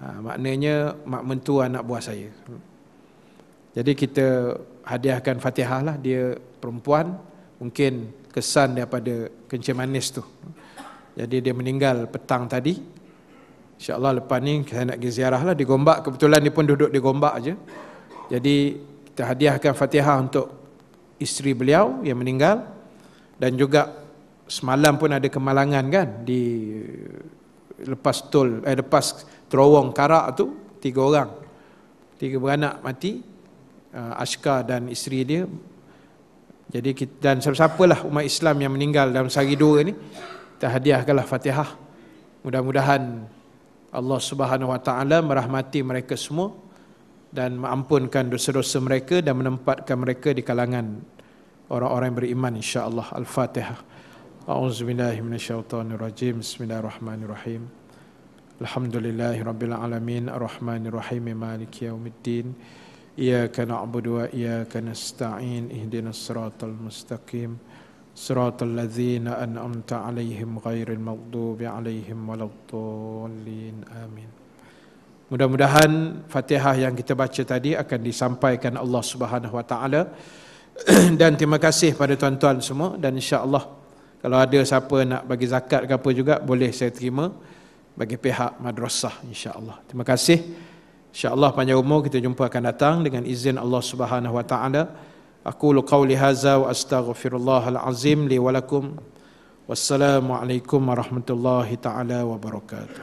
Ha, maknanya mak mentua anak buah saya. Jadi kita hadiahkan fatihah lah dia perempuan. Mungkin kesan daripada kencing manis tu. Jadi dia meninggal petang tadi. Insya Allah lepas ni saya nak pergi ziarah lah di Gombak. Kebetulan dia pun duduk di Gombak aje. Jadi kita hadiahkan fatihah untuk isteri beliau yang meninggal. Dan juga semalam pun ada kemalangan kan di lepas tol eh lepas terowong karak tu tiga orang tiga beranak mati uh, Ashka dan isteri dia jadi kita, dan siapa-siapalah umat Islam yang meninggal dalam sehari dua ni kita hadiahkanlah Fatihah. Mudah-mudahan Allah Subhanahu Wa Taala merahmati mereka semua dan mengampunkan dosa-dosa mereka dan menempatkan mereka di kalangan orang-orang beriman insya-Allah. Al-Fatihah. A'udzu billahi minasyaitonir rajim. Bismillahirrahmanirrahim. Alhamdulillahi rabbil alamin arrahmanir rahim maliki yaumiddin iyyaka na'budu wa iyyaka nasta'in ihdinas siratal mustaqim صراط الذين أنعمت عليهم غير المغضوب عليهم ولا الضالين Amin. Mudah-mudahan Fatihah yang kita baca tadi akan disampaikan Allah Subhanahu Wa Taala dan terima kasih pada tuan-tuan semua dan insya-Allah kalau ada siapa nak bagi zakat ke apa juga boleh saya terima bagi pihak madrasah insya-Allah. Terima kasih. Insya-Allah panjang umur kita jumpa akan datang dengan izin Allah Subhanahu Wa Taala. أقول قولي هذا وأستغفر الله العظيم لي ولكم والسلام عليكم ورحمة الله تعالى وبركاته